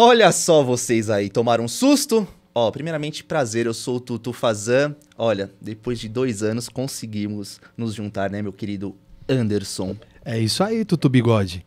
Olha só vocês aí, tomaram um susto? Ó, primeiramente, prazer, eu sou o Tutu Fazan. Olha, depois de dois anos conseguimos nos juntar, né, meu querido Anderson? É isso aí, Tutu Bigode.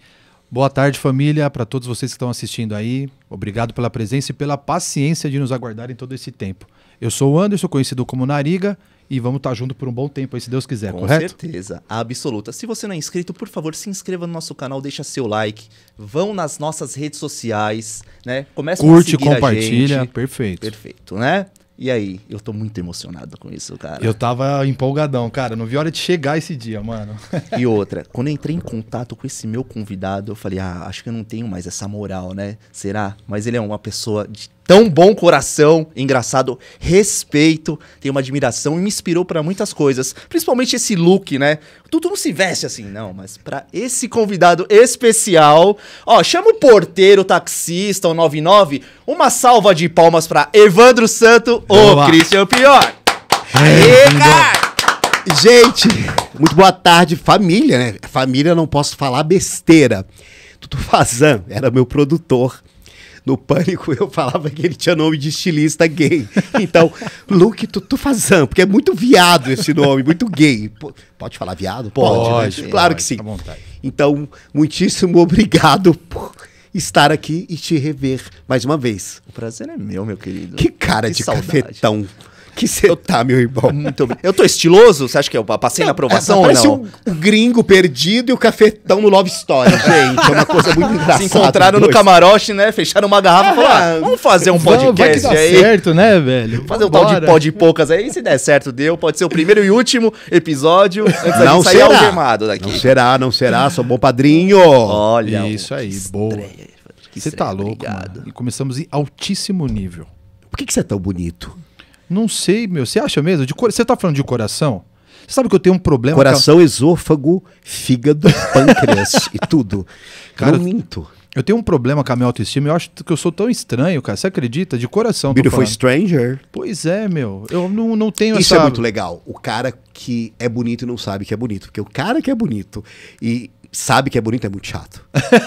Boa tarde, família, para todos vocês que estão assistindo aí. Obrigado pela presença e pela paciência de nos aguardarem todo esse tempo. Eu sou o Anderson, conhecido como Nariga, e vamos estar junto por um bom tempo aí, se Deus quiser, Com correto? Com certeza, absoluta. Se você não é inscrito, por favor, se inscreva no nosso canal, deixa seu like, vão nas nossas redes sociais, né? Começa Curte, a seguir compartilha, a gente. perfeito. Perfeito, né? E aí, eu tô muito emocionado com isso, cara. Eu tava empolgadão, cara. Não vi a hora de chegar esse dia, mano. e outra, quando eu entrei em contato com esse meu convidado, eu falei, ah, acho que eu não tenho mais essa moral, né? Será? Mas ele é uma pessoa de tão bom coração, engraçado, respeito, tem uma admiração e me inspirou para muitas coisas, principalmente esse look, né? Tudo não se veste assim, não, mas para esse convidado especial, ó, chama o porteiro, o taxista, o 99, uma salva de palmas para Evandro Santo, ou o Christian Pior. Aê, Gente, muito boa tarde, família, né? Família, não posso falar besteira. Tutu Fazan era meu produtor no Pânico, eu falava que ele tinha nome de estilista gay. Então, Luke Tutu Fazan, porque é muito viado esse nome, muito gay. pode falar viado? Pode. Né? pode né? Claro que sim. Então, muitíssimo obrigado por estar aqui e te rever mais uma vez. O prazer é meu, meu querido. Que cara que de saudade. cafetão que você tá, meu irmão? Muito bem. Eu tô estiloso? Você acha que eu passei não, na aprovação é, parece ou não? um gringo perdido e o cafetão no Love Story, gente. É uma coisa muito engraçada. Se encontraram no camarote, né? Fecharam uma garrafa e falaram, é. ah, vamos fazer um podcast vai que dá aí. certo, né, velho? Vamos fazer um tal de poucas aí. Se der certo, deu. Pode ser o primeiro e último episódio antes não da sair algemado é daqui. Não será, não será. Sou bom padrinho. Olha. Isso aí, boa. Você tá louco, mano. E começamos em altíssimo nível. Por que, que você é tão bonito? Não sei, meu. Você acha mesmo? De Você tá falando de coração? Você sabe que eu tenho um problema. Coração, esôfago, fígado, pâncreas e tudo. Cara, não minto. Eu tenho um problema com a minha autoestima. Eu acho que eu sou tão estranho, cara. Você acredita? De coração. Beautiful Stranger. Pois é, meu. Eu não, não tenho Isso essa... é muito legal. O cara que é bonito e não sabe que é bonito. Porque o cara que é bonito e sabe que é bonito é muito chato.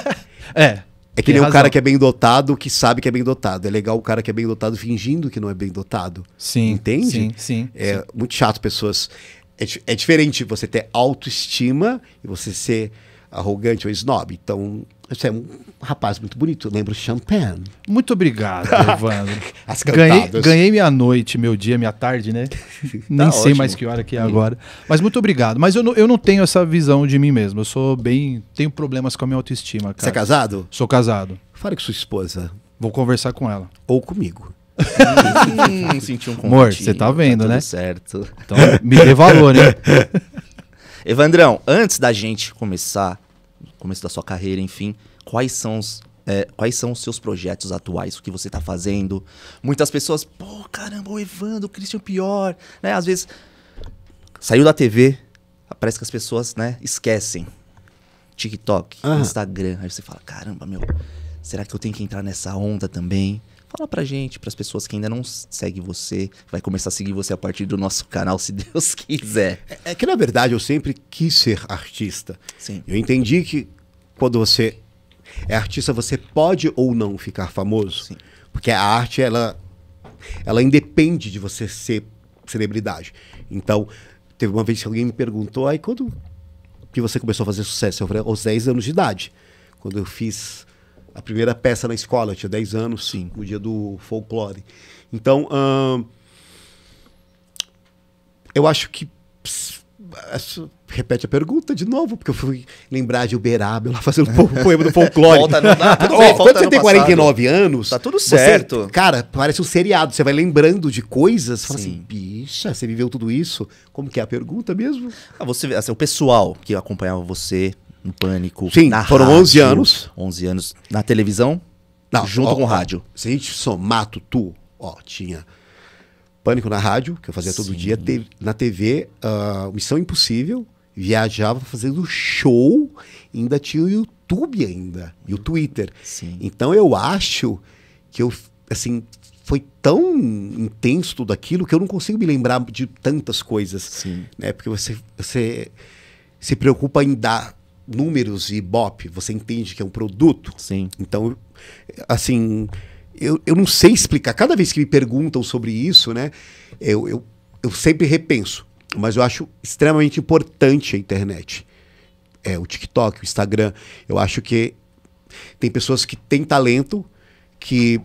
é. É que Tem nem razão. cara que é bem dotado que sabe que é bem dotado. É legal o cara que é bem dotado fingindo que não é bem dotado. Sim. Entende? Sim, sim. É sim. muito chato pessoas. É, é diferente você ter autoestima e você ser arrogante ou snob. Então, você é um rapaz muito bonito. Eu lembro Champagne. Muito obrigado, Evandro. ganhei, ganhei minha noite, meu dia, minha tarde, né? tá Nem ótimo. sei mais que hora que é agora. Mas muito obrigado. Mas eu não, eu não tenho essa visão de mim mesmo. Eu sou bem. Tenho problemas com a minha autoestima, cara. Você é casado? Sou casado. Fale com sua esposa. Vou conversar com ela. Ou comigo. hum, senti um Amor, você tá vendo, tá né? certo. Então, me dê valor, né? Evandrão, antes da gente começar começo da sua carreira, enfim, quais são os é, quais são os seus projetos atuais, o que você está fazendo. Muitas pessoas, pô, caramba, o Evandro, o Christian Pior, né? Às vezes saiu da TV, parece que as pessoas, né, esquecem. TikTok, Instagram, aí você fala, caramba, meu, será que eu tenho que entrar nessa onda também? Fala pra gente, pras pessoas que ainda não seguem você, vai começar a seguir você a partir do nosso canal, se Deus quiser. É, é que, na verdade, eu sempre quis ser artista. Sim. Eu entendi que quando você é artista, você pode ou não ficar famoso. Sim. Porque a arte, ela, ela independe de você ser celebridade. Então, teve uma vez que alguém me perguntou, aí quando que você começou a fazer sucesso? Eu falei, aos 10 anos de idade. Quando eu fiz a primeira peça na escola, eu tinha 10 anos, Sim. no dia do folclore. Então, hum, eu acho que pss, repete a pergunta de novo, porque eu fui lembrar de Uberaba, lá fazendo um poema do folclore. Volta, não dá, ah, tudo bem, oh, quando você tem 49 passado. anos. Tá tudo certo. Você, cara, parece um seriado. Você vai lembrando de coisas. fala assim, bicha, você viveu tudo isso? Como que é a pergunta mesmo? Ah, você, assim, o pessoal que acompanhava você no Pânico. Sim, na foram rádio, 11 anos. 11 anos. Na televisão? Não, junto ó, com o rádio. Se a gente somar, tu, ó, tinha Pânico na rádio, que eu fazia Sim. todo dia, te, na TV, uh, ah, Missão Impossível, viajava fazendo show, ainda tinha o YouTube ainda, e o Twitter. Sim. Então eu acho que eu, assim, foi tão intenso tudo aquilo que eu não consigo me lembrar de tantas coisas. Sim. Né? Porque você, você se preocupa em dar números e bop, você entende que é um produto. Sim. Então, assim, eu, eu não sei explicar. Cada vez que me perguntam sobre isso, né, eu, eu, eu sempre repenso. Mas eu acho extremamente importante a internet. É, o TikTok, o Instagram. Eu acho que tem pessoas que têm talento que,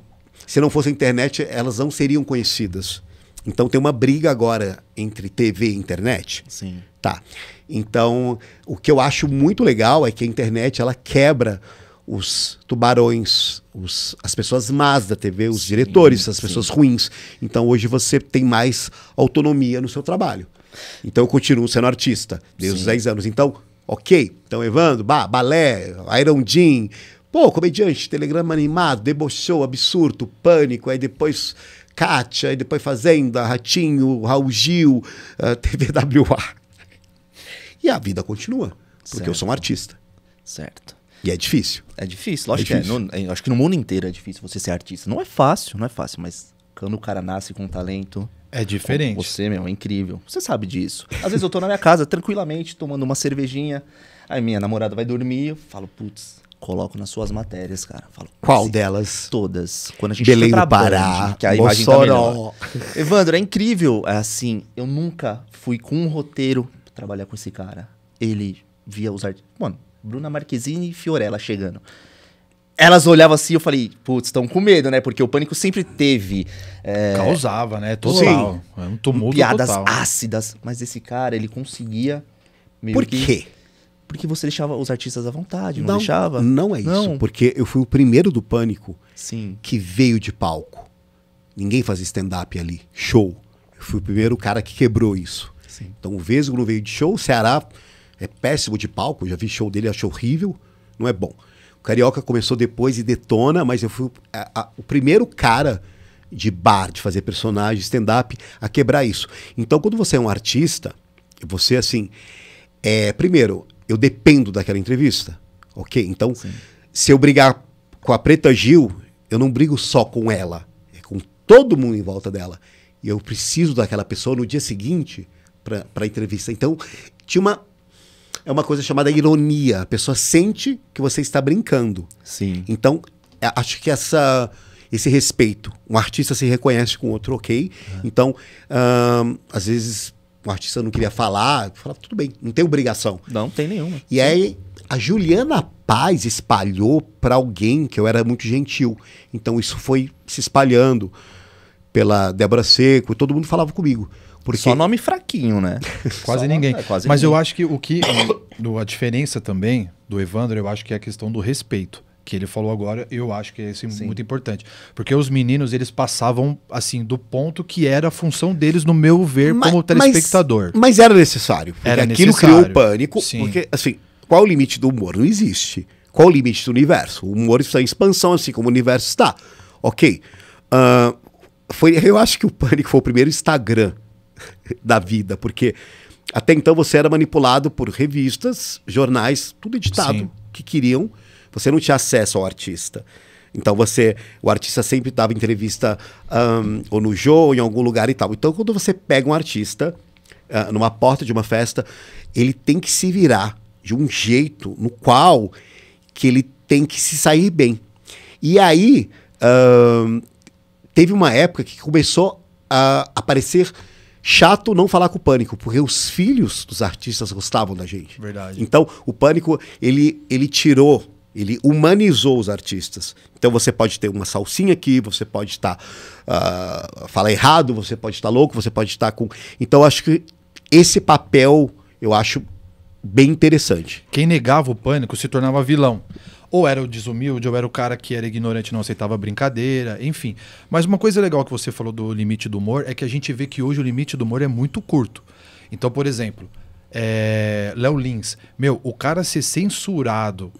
se não fosse a internet, elas não seriam conhecidas. Então tem uma briga agora entre TV e internet. Sim. Tá. Então, o que eu acho muito legal é que a internet ela quebra os tubarões, os, as pessoas más da TV, os sim, diretores, as sim. pessoas ruins. Então hoje você tem mais autonomia no seu trabalho. Então eu continuo sendo artista desde os 10 anos. Então, ok. Então, Evandro, balé, Iron Jean, pô, comediante, telegrama animado, debochou, absurdo, pânico, aí depois Kátia, aí depois Fazenda, Ratinho, Raul Gil, uh, ah, TVWA. E a vida continua, porque certo. eu sou um artista. Certo. E é difícil. É difícil, lógico é difícil. que é. No, acho que no mundo inteiro é difícil você ser artista. Não é fácil, não é fácil, mas quando o cara nasce com talento. É diferente. Você, meu, é incrível. Você sabe disso. Às vezes eu tô na minha casa, tranquilamente, tomando uma cervejinha. Aí minha namorada vai dormir, eu falo, putz, coloco nas suas matérias, cara. Falo, Qual assim, delas? Todas. Quando a gente Belém do Pará, Band, que a imagem tá melhor. Evandro, é incrível. É assim, eu nunca fui com um roteiro trabalhar com esse cara. Ele via os artistas. Mano, Bruna Marquezine e Fiorella chegando. Elas olhavam assim, eu falei, putz, estão com medo, né? Porque o pânico sempre teve. É... Causava, né? Total. Sim. É um tumulto Piadas total. ácidas. Mas esse cara, ele conseguia. Por que... quê? Porque você deixava os artistas à vontade, não, não deixava? Não é isso. Não. Porque eu fui o primeiro do pânico Sim. que veio de palco. Ninguém fazia stand-up ali. Show. Eu fui o primeiro cara que quebrou isso. Sim. Então o Vesgo não veio de show, o Ceará é péssimo de palco, já vi show dele, acho horrível, não é bom. O Carioca começou depois e detona, mas eu fui a, a, o primeiro cara de bar, de fazer personagem, stand-up, a quebrar isso. Então, quando você é um artista, você, assim, é, primeiro, eu dependo daquela entrevista, ok? Então, Sim. se eu brigar com a Preta Gil, eu não brigo só com ela, é com todo mundo em volta dela. E eu preciso daquela pessoa no dia seguinte para a entrevista. Então, tinha uma é uma coisa chamada ironia. A pessoa sente que você está brincando. Sim. Então, é, acho que essa esse respeito. Um artista se reconhece com outro, ok. Uhum. Então, um, às vezes, o artista não queria falar, fala, tudo bem, não tem obrigação. Não, tem nenhuma. E aí, a Juliana Paz espalhou para alguém que eu era muito gentil. Então, isso foi se espalhando pela Débora Seco, todo mundo falava comigo. Porque... Só nome fraquinho, né? quase Só ninguém. é, quase Mas ninguém. eu acho que o que. a diferença também do Evandro, eu acho que é a questão do respeito que ele falou agora, eu acho que é muito importante. Porque os meninos, eles passavam, assim, do ponto que era a função deles, no meu ver, mas, como telespectador. Mas, mas, era necessário. era aquilo necessário. criou o pânico. Sim. Porque, assim, qual o limite do humor? Não existe. Qual o limite do universo? O humor está em expansão, assim como o universo está. Ok. Uh, foi, eu acho que o pânico foi o primeiro Instagram da vida, porque até então você era manipulado por revistas, jornais, tudo editado Sim. que queriam. Você não tinha acesso ao artista. Então você, o artista sempre dava entrevista um, ou no show em algum lugar e tal. Então quando você pega um artista uh, numa porta de uma festa, ele tem que se virar de um jeito no qual que ele tem que se sair bem. E aí uh, teve uma época que começou a aparecer chato não falar com o Pânico, porque os filhos dos artistas gostavam da gente. Verdade. Então, o Pânico, ele, ele tirou, ele humanizou os artistas. Então, você pode ter uma salsinha aqui, você pode estar... Tá, uh, falar errado, você pode estar tá louco, você pode estar tá com... Então, acho que esse papel, eu acho bem interessante. Quem negava o Pânico se tornava vilão. Ou era o desumilde, ou era o cara que era ignorante e não aceitava brincadeira, enfim. Mas uma coisa legal que você falou do limite do humor é que a gente vê que hoje o limite do humor é muito curto. Então, por exemplo, é... Léo Lins, meu, o cara ser censurado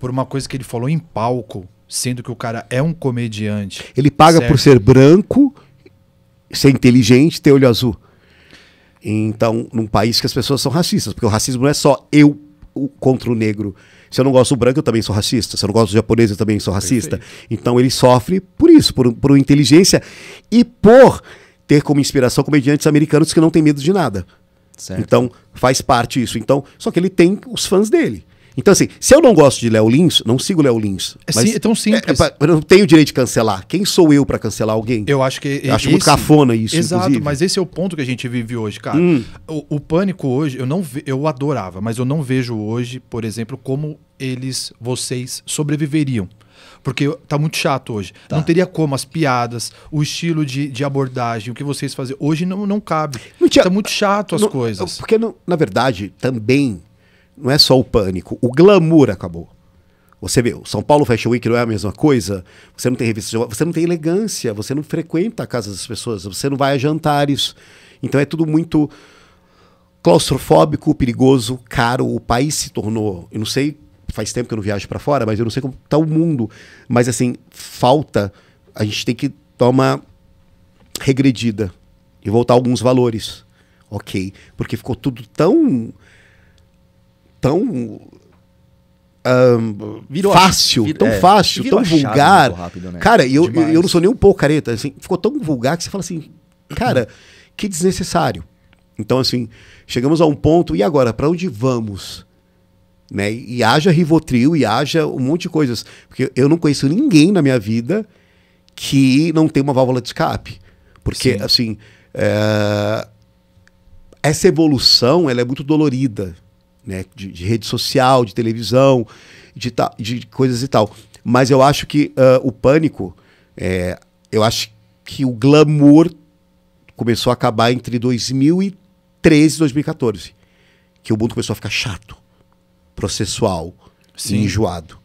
por uma coisa que ele falou em palco, sendo que o cara é um comediante. Ele paga certo? por ser branco, ser inteligente, ter olho azul. Então, num país que as pessoas são racistas, porque o racismo não é só eu contra o negro. Se eu não gosto do branco, eu também sou racista. Se eu não gosto do japonês, eu também sou racista. Perfeito. Então ele sofre por isso, por, por inteligência e por ter como inspiração comediantes americanos que não têm medo de nada. Certo. Então faz parte isso. Então, só que ele tem os fãs dele. Então, assim, se eu não gosto de Léo Lins, não sigo Léo Lins. É, sim, é tão simples. É, é, eu não tenho direito de cancelar. Quem sou eu para cancelar alguém? Eu acho que. Eu acho esse, muito cafona isso. Exato, inclusive. mas esse é o ponto que a gente vive hoje, cara. Hum. O, o, pânico hoje, eu não ve, eu adorava, mas eu não vejo hoje, por exemplo, como eles, vocês, sobreviveriam porque tá muito chato hoje. Tá. Não teria como as piadas, o estilo de, de abordagem, o que vocês fazem. Hoje não, não cabe. Não tinha, tá muito chato as não, coisas. Porque, não, na verdade, também não é só o pânico, o glamour acabou. Você vê, o São Paulo Fashion Week não é a mesma coisa. Você não tem revista, você não tem elegância, você não frequenta a casa das pessoas, você não vai a jantares. Então é tudo muito claustrofóbico, perigoso, caro. O país se tornou, eu não sei, faz tempo que eu não viajo para fora, mas eu não sei como está o mundo. Mas assim, falta, a gente tem que tomar regredida e voltar alguns valores. Ok, porque ficou tudo tão tão um, virou, fácil, tão é, fácil, tão vulgar. Rápido, né? Cara, eu, eu, eu não sou nem um pouco careta, assim, ficou tão vulgar que você fala assim, cara, que desnecessário. Então, assim, chegamos a um ponto, e agora, para onde vamos? Né? E haja Rivotril, e haja um monte de coisas. Porque eu não conheço ninguém na minha vida que não tem uma válvula de escape. Porque, Sim. assim, é... essa evolução, ela é muito dolorida né? De, de rede social, de televisão, de, ta, de coisas e tal. Mas eu acho que uh, o pânico, é, eu acho que o glamour começou a acabar entre 2013 e 2014. Que o mundo começou a ficar chato, processual, Sim. enjoado.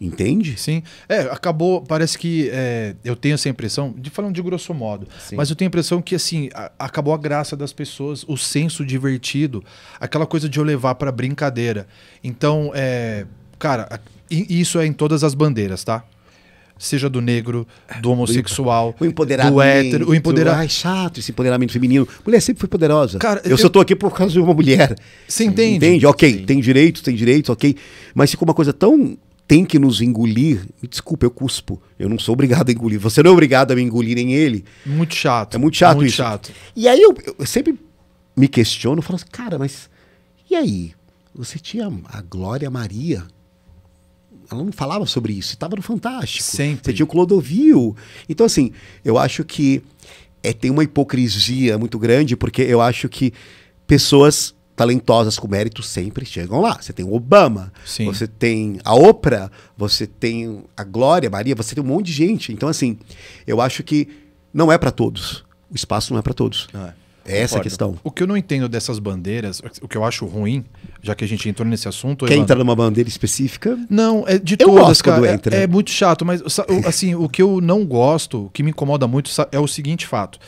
Entende? Sim. É, acabou. Parece que é, eu tenho essa impressão, de falando de grosso modo, Sim. mas eu tenho a impressão que assim, a, acabou a graça das pessoas, o senso divertido, aquela coisa de eu levar para brincadeira. Então, é, cara, isso é em todas as bandeiras, tá? seja do negro, do homossexual, o empoderamento, do hétero, o empoderamento. Ai, chato esse empoderamento feminino. Mulher sempre foi poderosa. Cara, eu, eu só tô aqui por causa de uma mulher. Você entende? Entende? Ok, Sim. tem direito, tem direito, ok. Mas ficou uma coisa tão tem que nos engolir, me desculpa, eu cuspo. Eu não sou obrigado a engolir. Você não é obrigado a me engolir em ele. Muito chato. É muito chato muito isso. Chato. E aí eu, eu sempre me questiono, falo assim, cara, mas e aí? Você tinha a Glória Maria. Ela não falava sobre isso, estava no Fantástico. Sempre. Você tinha o Clodovil. Então, assim, eu acho que é, tem uma hipocrisia muito grande, porque eu acho que pessoas talentosas com mérito sempre chegam lá. Você tem o Obama, Sim. você tem a Oprah, você tem a Glória Maria, você tem um monte de gente. Então, assim, eu acho que não é para todos. O espaço não é para todos. Não é. É essa a questão. O que eu não entendo dessas bandeiras, o que eu acho ruim, já que a gente entrou nesse assunto. Quer entrar numa bandeira específica? Não, é de eu todas, gosto cara. É, entra. é muito chato, mas assim, o que eu não gosto, o que me incomoda muito, é o seguinte fato: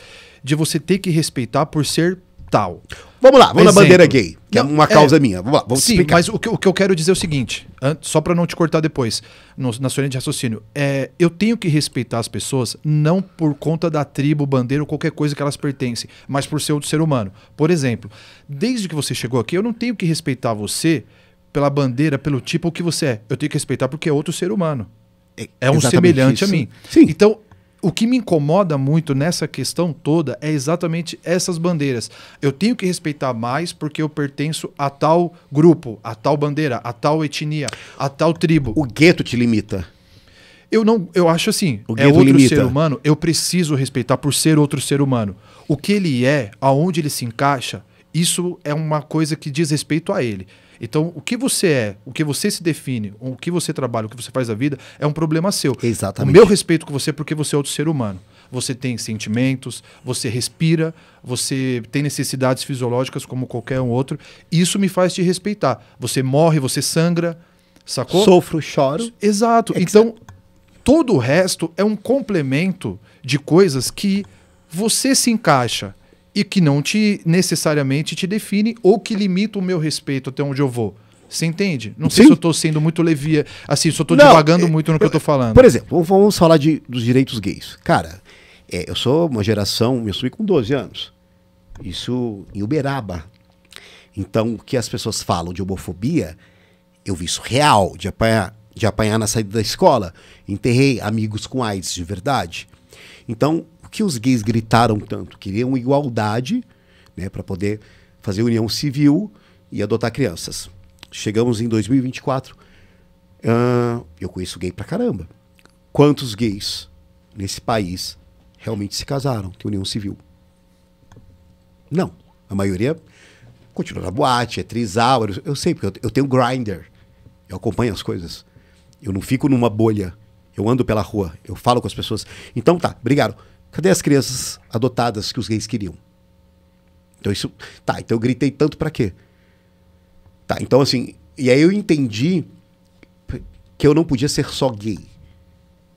de você ter que respeitar por ser tal. Vamos lá, vamos na bandeira gay, que é não, é uma causa é, minha. Vamos lá, vamos sim, explicar. Mas o que, o que eu quero dizer é o seguinte, só para não te cortar depois, no, na sua linha de raciocínio, é, eu tenho que respeitar as pessoas não por conta da tribo, bandeira ou qualquer coisa que elas pertencem, mas por ser outro ser humano. Por exemplo, desde que você chegou aqui, eu não tenho que respeitar você pela bandeira, pelo tipo que você é. Eu tenho que respeitar porque é outro ser humano. É, é um semelhante isso. a mim. Sim. Então, o que me incomoda muito nessa questão toda é exatamente essas bandeiras. Eu tenho que respeitar mais porque eu pertenço a tal grupo, a tal bandeira, a tal etnia, a tal tribo. O gueto te limita. Eu não, eu acho assim, o é outro limita. ser humano, eu preciso respeitar por ser outro ser humano. O que ele é, aonde ele se encaixa, isso é uma coisa que diz respeito a ele. Então, o que você é, o que você se define, o que você trabalha, o que você faz da vida, é um problema seu. Exatamente. O meu respeito com você é porque você é outro ser humano. Você tem sentimentos, você respira, você tem necessidades fisiológicas como qualquer um outro. Isso me faz te respeitar. Você morre, você sangra, sacou? Sofro, choro. Exato. É então, você... todo o resto é um complemento de coisas que você se encaixa e que não te necessariamente te define ou que limita o meu respeito até onde eu vou. Você entende? Não sei se eu estou sendo muito levia, assim, se eu estou divagando é, muito no que eu estou falando. Por exemplo, vamos falar de, dos direitos gays. Cara, é, eu sou uma geração, eu subi com 12 anos. Isso em Uberaba. Então, o que as pessoas falam de homofobia, eu vi isso real, de apanhar, de apanhar na saída da escola. Enterrei amigos com AIDS de verdade. Então, por que os gays gritaram tanto? Queriam igualdade né, para poder fazer união civil e adotar crianças. Chegamos em 2024. Uh, eu conheço gay pra caramba. Quantos gays nesse país realmente se casaram, tem união civil? Não. A maioria continua na boate, é trisal. Eu, sei, porque eu, eu tenho grinder. Eu acompanho as coisas. Eu não fico numa bolha. Eu ando pela rua. Eu falo com as pessoas. Então tá, obrigado. Cadê as crianças adotadas que os gays queriam? Então isso, tá, então eu gritei tanto para quê? Tá, então assim, e aí eu entendi que eu não podia ser só gay.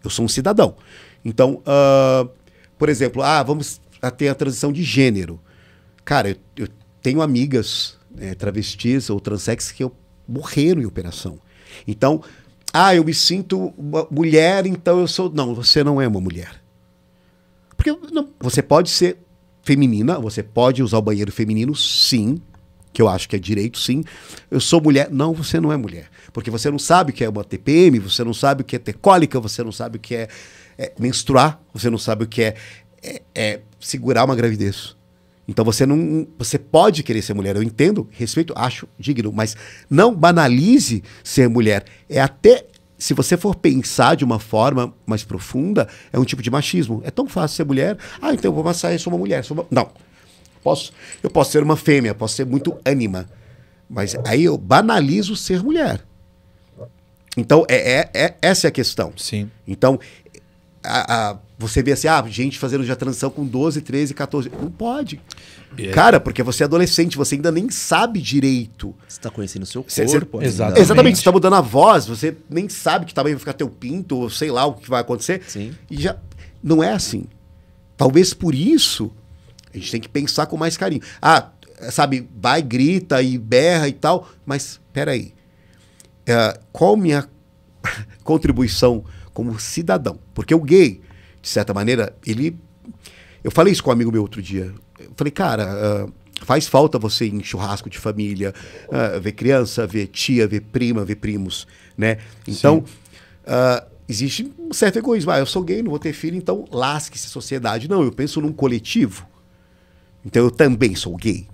Eu sou um cidadão. Então, uh, por exemplo, ah, vamos ter a transição de gênero. Cara, eu, eu tenho amigas né, travestis ou transex que eu morreram em operação. Então, ah, eu me sinto mulher, então eu sou. Não, você não é uma mulher. Porque não, você pode ser feminina, você pode usar o banheiro feminino, sim, que eu acho que é direito, sim. Eu sou mulher. Não, você não é mulher. Porque você não sabe o que é uma TPM, você não sabe o que é ter cólica, você não sabe o que é, é menstruar, você não sabe o que é, é, é, segurar uma gravidez. Então você não. Você pode querer ser mulher, eu entendo, respeito, acho digno, mas não banalize ser mulher. É até se você for pensar de uma forma mais profunda, é um tipo de machismo. É tão fácil ser mulher. Ah, então eu vou passar eu sou uma mulher. Sou uma... Não. Posso, eu posso ser uma fêmea, posso ser muito ânima. Mas aí eu banalizo ser mulher. Então, é, é, é essa é a questão. Sim. Então, a, a você vê assim, ah, gente fazendo já transição com 12, 13, 14. Não pode. É- Cara, porque você é adolescente, você ainda nem sabe direito. Você está conhecendo o seu corpo. Cê, cê, exatamente. exatamente, você está mudando a voz, você nem sabe que também vai ficar teu pinto, ou sei lá o que vai acontecer. Sim. E já. Não é assim. Talvez por isso a gente tem que pensar com mais carinho. Ah, sabe, vai, grita e berra e tal, mas peraí. Uh, qual minha contribuição como cidadão? Porque o gay de certa maneira, ele. Eu falei isso com um amigo meu outro dia. Eu falei, cara. Uh, faz falta você ir em churrasco de família, uh, ver criança, ver tia, ver prima, ver primos, né? Então, uh, existe um certo egoísmo. Ah, eu sou gay, não vou ter filho, então lasque-se a sociedade. Não, eu penso num coletivo. Então eu também sou gay.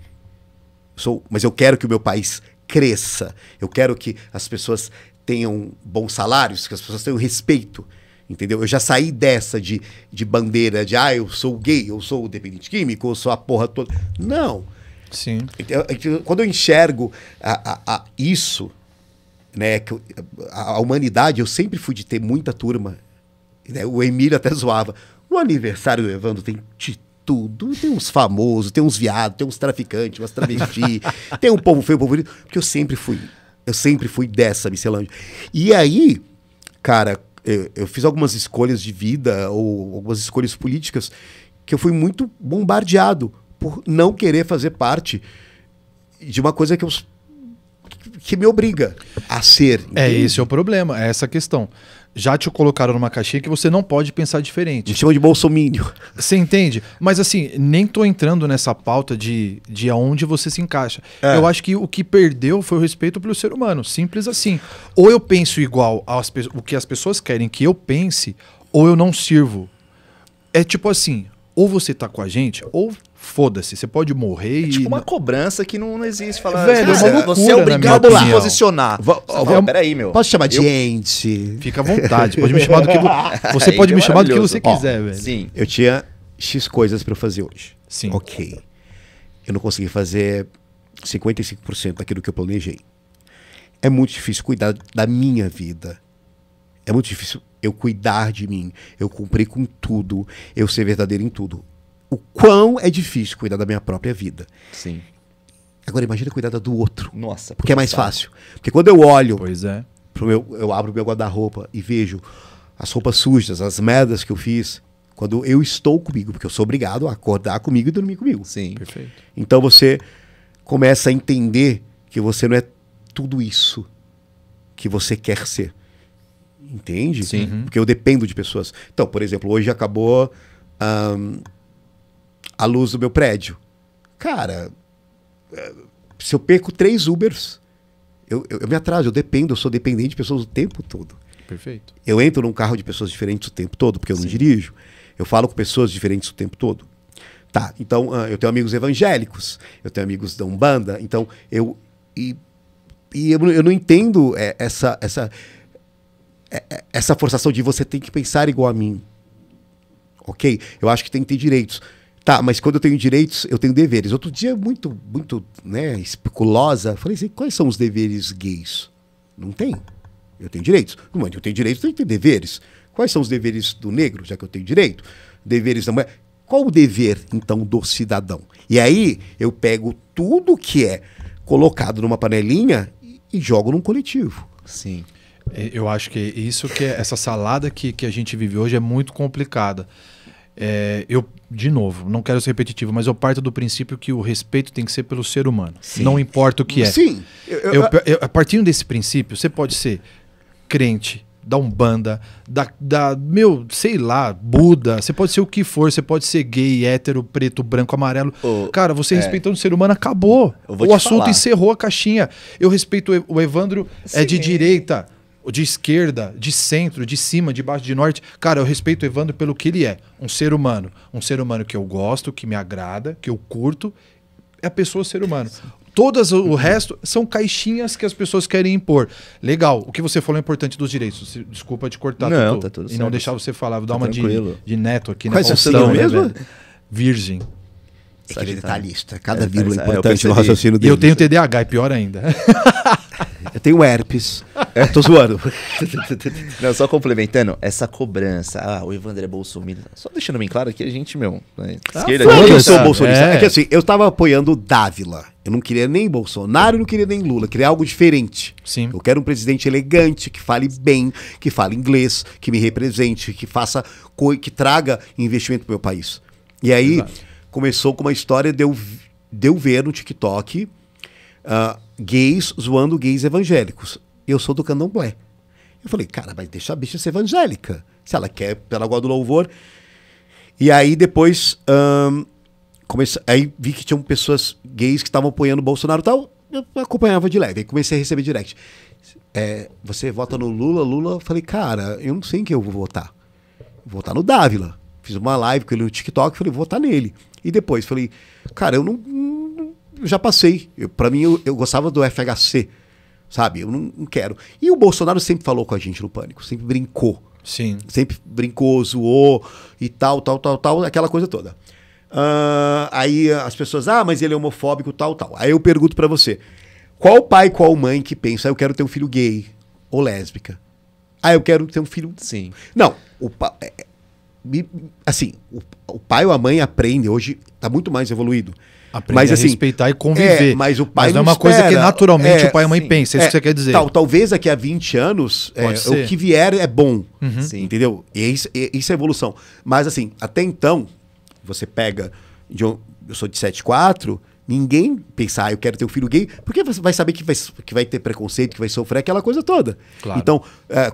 Sou, mas eu quero que o meu país cresça. Eu quero que as pessoas tenham bons salários, que as pessoas tenham respeito. Entendeu? Eu já saí dessa de, de bandeira de, ah, eu sou gay, eu sou dependente químico, eu sou a porra toda. Não. Sim. Então, é quando eu enxergo a, a, a isso, né, que eu, a, a, humanidade, eu sempre fui de ter muita turma. Né? O Emílio até zoava. No aniversário do Evandro tem de tudo. Tem uns famosos, tem uns viados, tem uns traficantes, umas travestis, tem um povo feio, um povo bonito. Porque eu sempre fui. Eu sempre fui dessa, Michelangelo. E aí, cara, eu, eu fiz algumas escolhas de vida ou algumas escolhas políticas que eu fui muito bombardeado por não querer fazer parte de uma coisa que eu que me obriga a ser. É, esse é o problema, é essa questão já te colocaram numa caixinha que você não pode pensar diferente. Me chama de bolsomínio. Você entende? Mas assim, nem tô entrando nessa pauta de, de aonde você se encaixa. É. Eu acho que o que perdeu foi o respeito pelo ser humano. Simples assim. Ou eu penso igual às, o que as pessoas querem que eu pense, ou eu não sirvo. É tipo assim, ou você tá com a gente, ou foda-se, você pode morrer é tipo e... uma cobrança que não, não existe. Falar, Velho, assim, é você é obrigado a se posicionar. Va você fala, é peraí, meu. Posso chamar de eu... Fica à vontade, pode me chamar do que você pode me chamar do que você quiser, Ó, velho. Sim. Eu tinha X coisas para fazer hoje. Sim. OK. Eu não consegui fazer 55% daquilo que eu planejei. É muito difícil cuidar da minha vida. É muito difícil eu cuidar de mim. Eu cumpri com tudo. Eu ser verdadeiro em tudo o quão é difícil cuidar da minha própria vida. Sim. Agora imagina cuidar da do outro. Nossa. Porque é mais sabe. fácil. Porque quando eu olho. Pois é. Pro meu, eu abro meu guarda-roupa e vejo as roupas sujas, as merdas que eu fiz. Quando eu estou comigo, porque eu sou obrigado a acordar comigo e dormir comigo. Sim. Perfeito. Então você começa a entender que você não é tudo isso que você quer ser. Entende? Sim. Porque eu dependo de pessoas. Então, por exemplo, hoje acabou. Um, a luz do meu prédio. Cara, é, se eu perco três Ubers, eu, eu, eu me atraso, eu dependo, eu sou dependente de pessoas o tempo todo. Perfeito. Eu entro num carro de pessoas diferentes o tempo todo, porque eu Sim. não dirijo. Eu falo com pessoas diferentes o tempo todo. Tá, então ah, eu tenho amigos evangélicos, eu tenho amigos da Umbanda, então eu. E, e eu, eu não entendo é, essa, essa, é, essa forçação de você tem que pensar igual a mim. Ok? Eu acho que tem que ter direitos. Tá, mas quando eu tenho direitos, eu tenho deveres. Outro dia, muito, muito, né, especulosa, falei assim: quais são os deveres gays? Não tem. Eu tenho direitos. Não, mas eu tenho direitos, eu tenho deveres. Quais são os deveres do negro, já que eu tenho direito? Deveres da mulher. Qual o dever, então, do cidadão? E aí eu pego tudo que é colocado numa panelinha e, e jogo num coletivo. Sim. É, eu acho que isso que é, essa salada que, que a gente vive hoje é muito complicada é, eu, de novo, não quero ser repetitivo, mas eu parto do princípio que o respeito tem que ser pelo ser humano. Sim. Não importa o que é. Sim. Eu, eu, eu, eu, a partir desse princípio, você pode ser crente, da Umbanda, da, da, meu, sei lá, Buda, você pode ser o que for, você pode ser gay, hétero, preto, branco, amarelo. Cara, você é. respeitando o ser humano, acabou. O assunto falar. encerrou a caixinha. Eu respeito o Evandro, Sim. é de direita de esquerda, de centro, de cima, de baixo, de norte. Cara, eu respeito o Evandro pelo que ele é. Um ser humano. Um ser humano que eu gosto, que me agrada, que eu curto. É a pessoa ser humano. Todas o resto são caixinhas que as pessoas querem impor. Legal, o que você falou é importante dos direitos. Desculpa te cortar, não, tudo, tá tudo E certo. não deixar você falar. Vou dar tá uma de, de, neto aqui. Quais né? mesmo? Virgem. É que ele detalhista. Tá tá. Cada é, vírgula é, é importante no é raciocínio dele. E eu tenho TDAH, é pior ainda. eu tenho herpes. É, tô zoando. Não, só complementando, essa cobrança. Ah, o Evandro é Só deixando bem claro que a gente, meu. Né, ah, esquerda, é eu sou bolsonarista. É. é. que assim, eu tava apoiando o Dávila. Eu não queria nem Bolsonaro, não queria nem Lula. Queria algo diferente. Sim. Eu quero um presidente elegante, que fale bem, que fale inglês, que me represente, que faça, que traga investimento pro meu país. E aí Exato. começou com uma história de eu, de eu ver no TikTok. Uh, gays zoando gays evangélicos. Eu sou do candomblé. Eu falei, cara, mas deixa a bicha ser evangélica. Se ela quer, ela gosta do louvor. E aí depois comecei, aí vi que tinham pessoas gays que estavam apoiando o Bolsonaro e tal. Eu acompanhava de leve. Aí comecei a receber direct. É, você vota no Lula, Lula. Eu falei, cara, eu não sei em quem eu vou votar. Vou votar no Dávila. Fiz uma live com ele no TikTok, falei, vou votar nele. E depois falei, cara, eu não já passei. Para mim, eu, eu, gostava do FHC, sabe? Eu não, não, quero. E o Bolsonaro sempre falou com a gente no Pânico, sempre brincou. Sim. Sempre brincou, zoou e tal, tal, tal, tal, aquela coisa toda. Uh, aí as pessoas, ah, mas ele é homofóbico, tal, tal. Aí eu pergunto para você, qual pai, qual mãe que pensa, ah, eu quero ter um filho gay ou lésbica? Ah, eu quero ter um filho. Sim. Não, o pai é, é, assim, o, o pai ou a mãe aprende hoje, tá muito mais evoluído Aprender mas, assim, respeitar e conviver. É, mas o pai mas não é uma espera. coisa que naturalmente é, o pai e a mãe pensam, é isso é, que você quer dizer. Tal, talvez daqui a 20 anos é, o que vier é bom, uhum. sim, entendeu? E é isso, e isso, é evolução. Mas assim, até então, você pega, eu sou de 74, ninguém pensar, ah, eu quero ter um filho gay, porque você vai saber que vai, que vai ter preconceito, que vai sofrer aquela coisa toda. Claro. Então,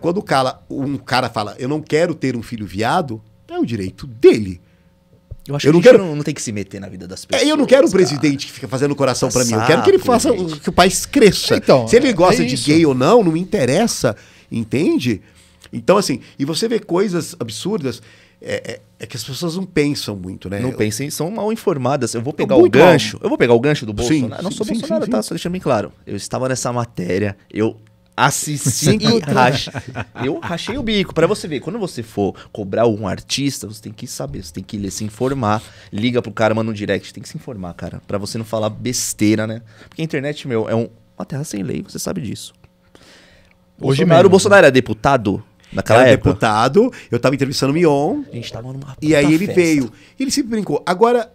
quando o cara, um cara fala, eu não quero ter um filho viado, é o direito dele. Eu acho eu que não quero... Não, não, tem que se meter na vida das pessoas. É, eu não quero um presidente que fica fazendo coração para mim. Eu quero que ele faça gente. que o país cresça. Então, se ele é gosta é de gay ou não, não me interessa, entende? Então, assim, e você vê coisas absurdas. É, é, é que as pessoas não pensam muito, né? Não pensam, são mal informadas. Eu vou é pegar o gancho. Mal. Eu vou pegar o gancho do Bolsonaro. Sim, não sou sim, Bolsonaro, sim, tá? Só deixando bem claro. Eu estava nessa matéria, eu Assistir e Eu rachei o bico. para você ver, quando você for cobrar um artista, você tem que saber, você tem que ler, se informar. Liga pro cara, manda um direct. Tem que se informar, cara. para você não falar besteira, né? Porque a internet, meu, é um, uma terra sem lei, você sabe disso. Hoje mesmo. O Bolsonaro era deputado? Naquela era época. deputado, eu tava entrevistando o Mion. A gente tava numa E aí ele festa. veio. Ele sempre brincou. Agora,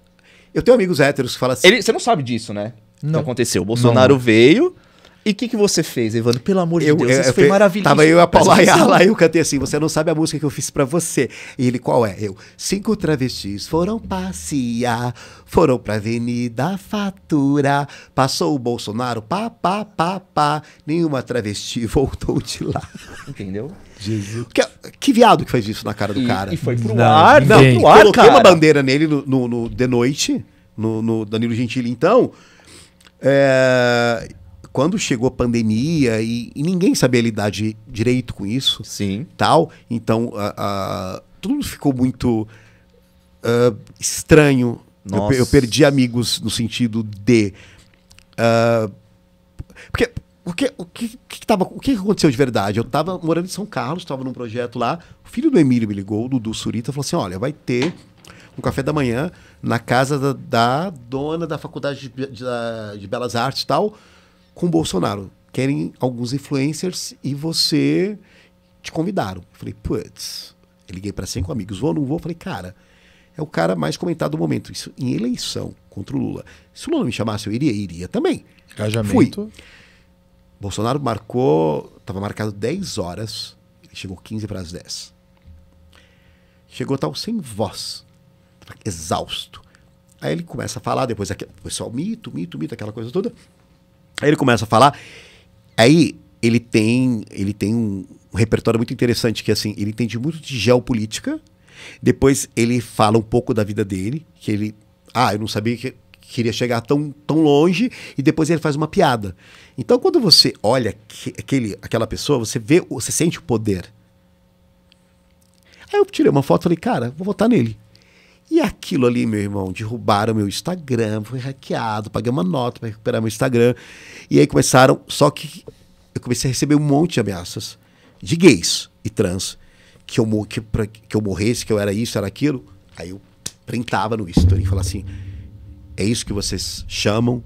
eu tenho amigos héteros que falam assim. Ele, você não sabe disso, né? Não. O que aconteceu? O Bolsonaro não. veio e o que, que você fez, Evandro? Pelo amor de eu, Deus, eu, isso eu, foi maravilhoso. Tava eu e a Paula Ayala, eu cantei assim, você não sabe a música que eu fiz para você. E ele, qual é? Eu, cinco travestis foram passear, foram pra avenida Fatura. passou o Bolsonaro, pá, pá, pá, pá, nenhuma travesti voltou de lá. Entendeu? Jesus. Que, que, viado que faz isso na cara do e, cara? E foi pro não, ar, não, bem. pro ar, Coloquei cara. uma bandeira nele no, no, no de noite, no, no Danilo Gentili, então. É, quando chegou a pandemia e, e ninguém sabia lidar de, direito com isso, sim, tal, então tudo ficou muito uh, estranho. Eu, eu, perdi amigos no sentido de uh, porque o que, o que, que, tava, o que aconteceu de verdade? Eu estava morando em São Carlos, estava num projeto lá. O filho do Emílio me ligou, o Dudu Surita, falou assim: olha, vai ter um café da manhã na casa da, da dona da faculdade de, de, de Belas Artes e tal com Bolsonaro. Querem alguns influencers e você te convidaram. Eu falei, putz. Eu liguei para cinco amigos, vou ou não vou? Eu falei, cara, é o cara mais comentado do momento. Isso em eleição contra o Lula. Se o Lula me chamasse, eu iria, iria também. Engajamento. Fui. Bolsonaro marcou, estava marcado 10 horas, ele chegou 15 para as 10. Chegou tal sem voz, exausto. Aí ele começa a falar, depois aquele pessoal, mito, mito, mito, aquela coisa toda. Aí ele começa a falar. Aí ele tem, ele tem um, um repertório muito interessante, que assim, ele entende muito de geopolítica. Depois ele fala um pouco da vida dele, que ele. Ah, eu não sabia que queria chegar tão, tão longe, e depois ele faz uma piada. Então, quando você olha que, aquele, aquela pessoa, você vê, você sente o poder. Aí eu tirei uma foto e falei, cara, vou votar nele. E aquilo ali, meu irmão, derrubaram meu Instagram, foi hackeado, paguei uma nota para recuperar meu Instagram. E aí começaram, só que eu comecei a receber um monte de ameaças de gays e trans, que eu, que, pra, que eu morresse, que eu era isso, era aquilo. Aí eu printava no Instagram e falava assim: é isso que vocês chamam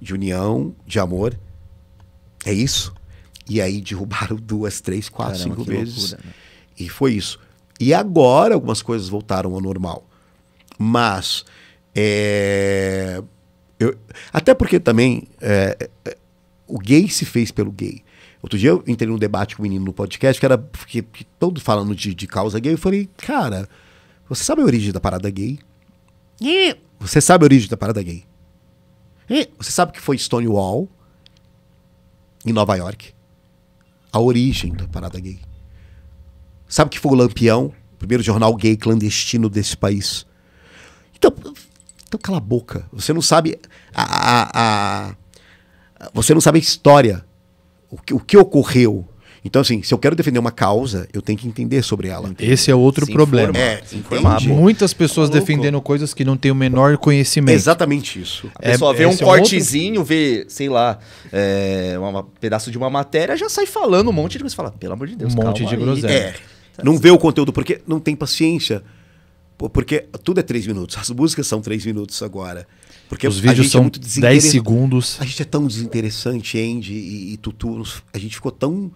de união, de amor? É isso? E aí derrubaram duas, três, quatro, Caramba, cinco vezes. Loucura, né? E foi isso. E agora algumas coisas voltaram ao normal. Mas. É, eu, até porque também. É, é, o gay se fez pelo gay. Outro dia eu entrei num debate com um menino no podcast que era porque, que todo falando de, de causa gay. Eu falei, cara, você sabe a origem da parada gay? E você sabe a origem da parada gay? E você sabe que foi Stonewall em Nova York? A origem da parada gay. Sabe que foi o Lampião, o primeiro jornal gay clandestino desse país? Então, então cala a boca. Você não sabe a, a, a você não sabe a história, o que, o que ocorreu. Então, assim, se eu quero defender uma causa, eu tenho que entender sobre ela. Esse é outro se problema. Informa, é, Muitas tá pessoas é defendendo coisas que não têm o menor conhecimento. exatamente isso. A pessoa é, vê um é cortezinho, outro... vê, sei lá, é, um pedaço de uma matéria, já sai falando um monte de coisa. Fala, pelo amor de Deus, Um monte de groselha. Não vê o conteúdo, porque não tem paciência. Porque tudo é três minutos. As músicas são três minutos agora. Porque os vídeos é são é 10 segundos. A gente é tão desinteressante, Andy e, e Tutu. A gente ficou tão.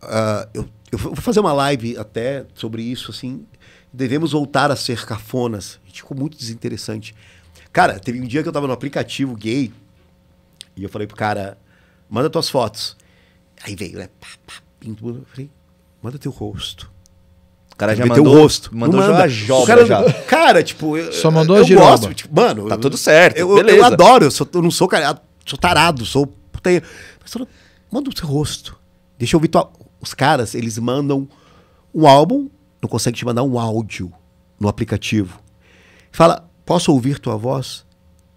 Uh, eu, eu, vou fazer uma live até sobre isso, assim. Devemos voltar a ser cafonas. A gente ficou muito desinteressante. Cara, teve um dia que eu tava no aplicativo gay e eu falei pro cara: manda tuas fotos. Aí veio, né? Pá, pá, Eu falei: manda teu rosto cara já mandou, o rosto. mandou manda. já joga. Cara, já. cara, tipo, eu, só mandou eu a Eu gosto, tipo, mano, tá tudo certo. Eu, beleza. eu adoro, eu, sou, eu não sou cara, sou tarado, sou puteiro. Mas eu, manda o seu rosto. Deixa eu ouvir tua, os caras, eles mandam um álbum, não consegue te mandar um áudio no aplicativo. Fala, posso ouvir tua voz?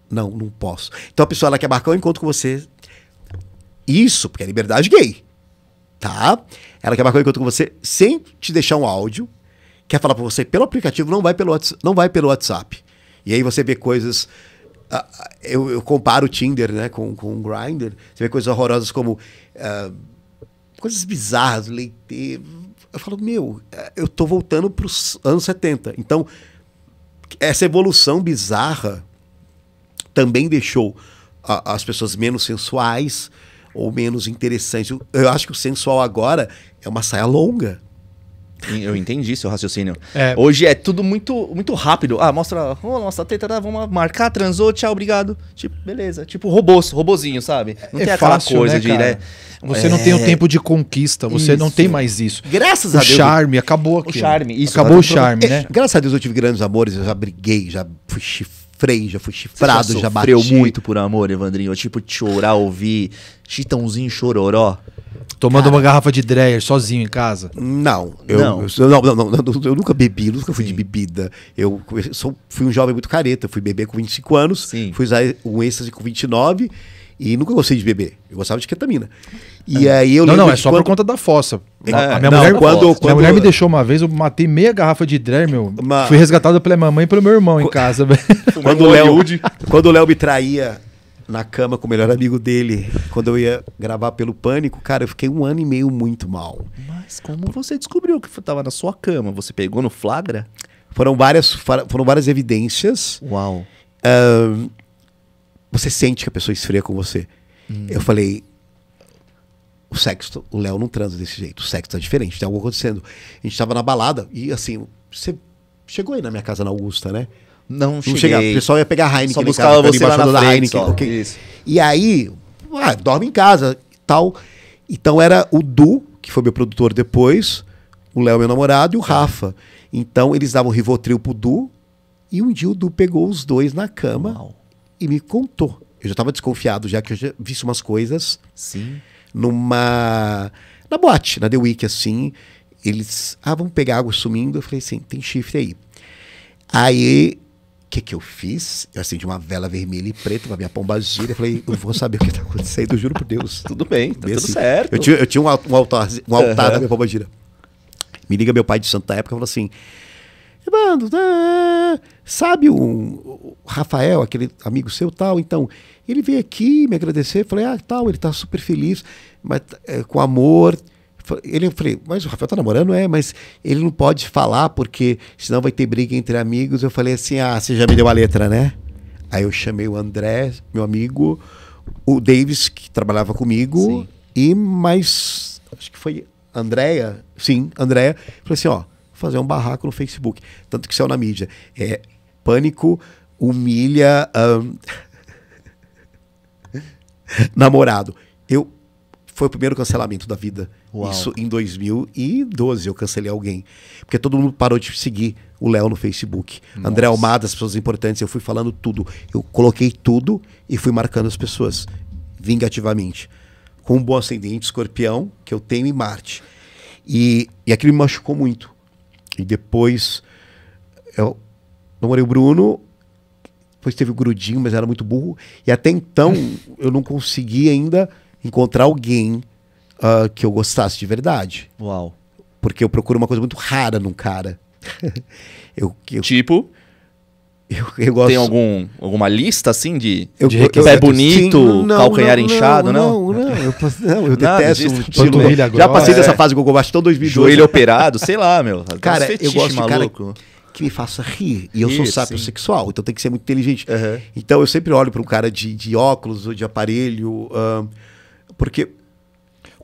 Não, não posso. Então a pessoa ela quer marcar um encontro com você. Isso, porque é liberdade gay. Tá? Ela quer marcar um encontro com você sem te deixar um áudio, quer falar para você pelo aplicativo, não vai pelo, não vai pelo WhatsApp. E aí você vê coisas. Uh, eu, eu, comparo o Tinder né, com, com o Grindr. Você vê coisas horrorosas como. Uh, coisas bizarras, leite. Eu falo, meu, eh, eu tô voltando para os anos 70. Então, essa evolução bizarra também deixou uh, as pessoas menos sensuais, ou menos interessante. Eu acho que o sensual agora é uma saia longa. Eu entendi seu raciocínio. É. Hoje é tudo muito, muito rápido. Ah, mostra, oh, nossa teta, tá, vamos marcar, transou, tchau, obrigado. Tipo, beleza. Tipo, robôs, robozinho, sabe? Não é tem aquela coisa né, de, né? Você é... não tem o é. tempo de conquista, você isso. não tem mais isso. Graças o a Deus. Charme, acabou aqui. O charme, isso. Acabou o charme, é, né? Graças a Deus eu tive grandes amores, eu já briguei, já fui chifre sofri, já fui chifrado, já, já sofreu muito por amor, Evandrinho. Tipo, chorar, ouvir. Chitãozinho chororó. Tomando Cara. uma garrafa de Dreyer sozinho em casa? Não, eu, não. Eu, não, não, não eu nunca bebi, nunca fui Sim. de bebida. Eu, eu sou, fui um jovem muito careta, fui beber com 25 anos, Sim. fui usar um êxtase com 29 e nunca gostei de beber. Eu gostava de ketamina. E é. aí eu Não, não, é só quando... por conta da fossa. É, a minha, não, mulher, quando, quando, minha mulher me deixou uma vez, eu matei meia garrafa de Dremel. Uma... Fui resgatado pela minha mãe e pelo meu irmão em casa. quando, o Léo, quando o Léo me traía na cama com o melhor amigo dele, quando eu ia gravar pelo Pânico, cara, eu fiquei um ano e meio muito mal. Mas como você descobriu que estava na sua cama? Você pegou no flagra? Foram várias, foram várias evidências. Uau. Uh, você sente que a pessoa esfria com você. Hum. Eu falei, o sexo, o Léo não transa desse jeito, o sexo tá diferente, tem algo acontecendo. A gente tava na balada e assim, você chegou aí na minha casa na Augusta, né? Não, não chegava. O pessoal ia pegar a Heineken, só buscava casa, você lá na da Heineken, só, E aí, ah, dorme em casa tal. Então era o Du, que foi meu produtor depois, o Léo, meu namorado, e o Rafa. Então eles davam Rivotril pro Du, e um dia o Du pegou os dois na cama. Uau e me contou. Eu já estava desconfiado, já que eu já vi umas coisas. Sim. Numa. Na boate, na The Week, assim. Eles. Ah, vamos pegar água sumindo. Eu falei assim: tem chifre aí. Aí. O que, que eu fiz? Eu acendi uma vela vermelha e preta pra minha pomba gira Eu falei, eu vou saber o que tá acontecendo, juro por Deus. Tudo bem, tá tudo assim, certo. Eu tinha, eu tinha um, altar, um altar uhum. na minha gira Me liga meu pai de santa época e falou assim: Evandro, né? sabe o, Rafael, aquele amigo seu tal? Então, ele veio aqui me agradecer, falei, ah, tal, ele está super feliz, mas é, com amor. Ele, eu falei, mas o Rafael tá namorando? É, mas ele não pode falar porque senão vai ter briga entre amigos. Eu falei assim, ah, você já me deu a letra, né? Aí eu chamei o André, meu amigo, o Davis, que trabalhava comigo, Sim. e mais, acho que foi Andréia, sim, Andréia, falei assim, ó, fazer um barraco no Facebook. Tanto que saiu é na mídia. É pânico humilha um... namorado. Eu foi o primeiro cancelamento da vida. Uau. Isso em 2012 eu cancelei alguém. Porque todo mundo parou de seguir o Léo no Facebook. Nossa. André Almada, as pessoas importantes, eu fui falando tudo. Eu coloquei tudo e fui marcando as pessoas vingativamente. Com um bom ascendente, escorpião, que eu tenho em Marte. E, e aquilo me machucou muito. E depois eu namorei o Bruno, depois teve o Grudinho, mas era muito burro. E até então eu não consegui ainda encontrar alguém uh, que eu gostasse de verdade. Uau. Porque eu procuro uma coisa muito rara num cara. eu, eu, tipo? Eu, eu gosto... Tem algum, alguma lista assim de, eu, de É bonito, sim, não, calcanhar não, inchado, não? Não, não, eu, não, eu detesto disso, estilo. Já passei é. dessa fase Google Bastão 2012. Joelho operado, sei lá, meu. Cara, fetiche, eu gosto maluco. Cara que me faça rir. E eu sou sapo sexual, então tem que ser muito inteligente. Uhum. Então eu sempre olho para um cara de, de óculos ou de aparelho, uh, porque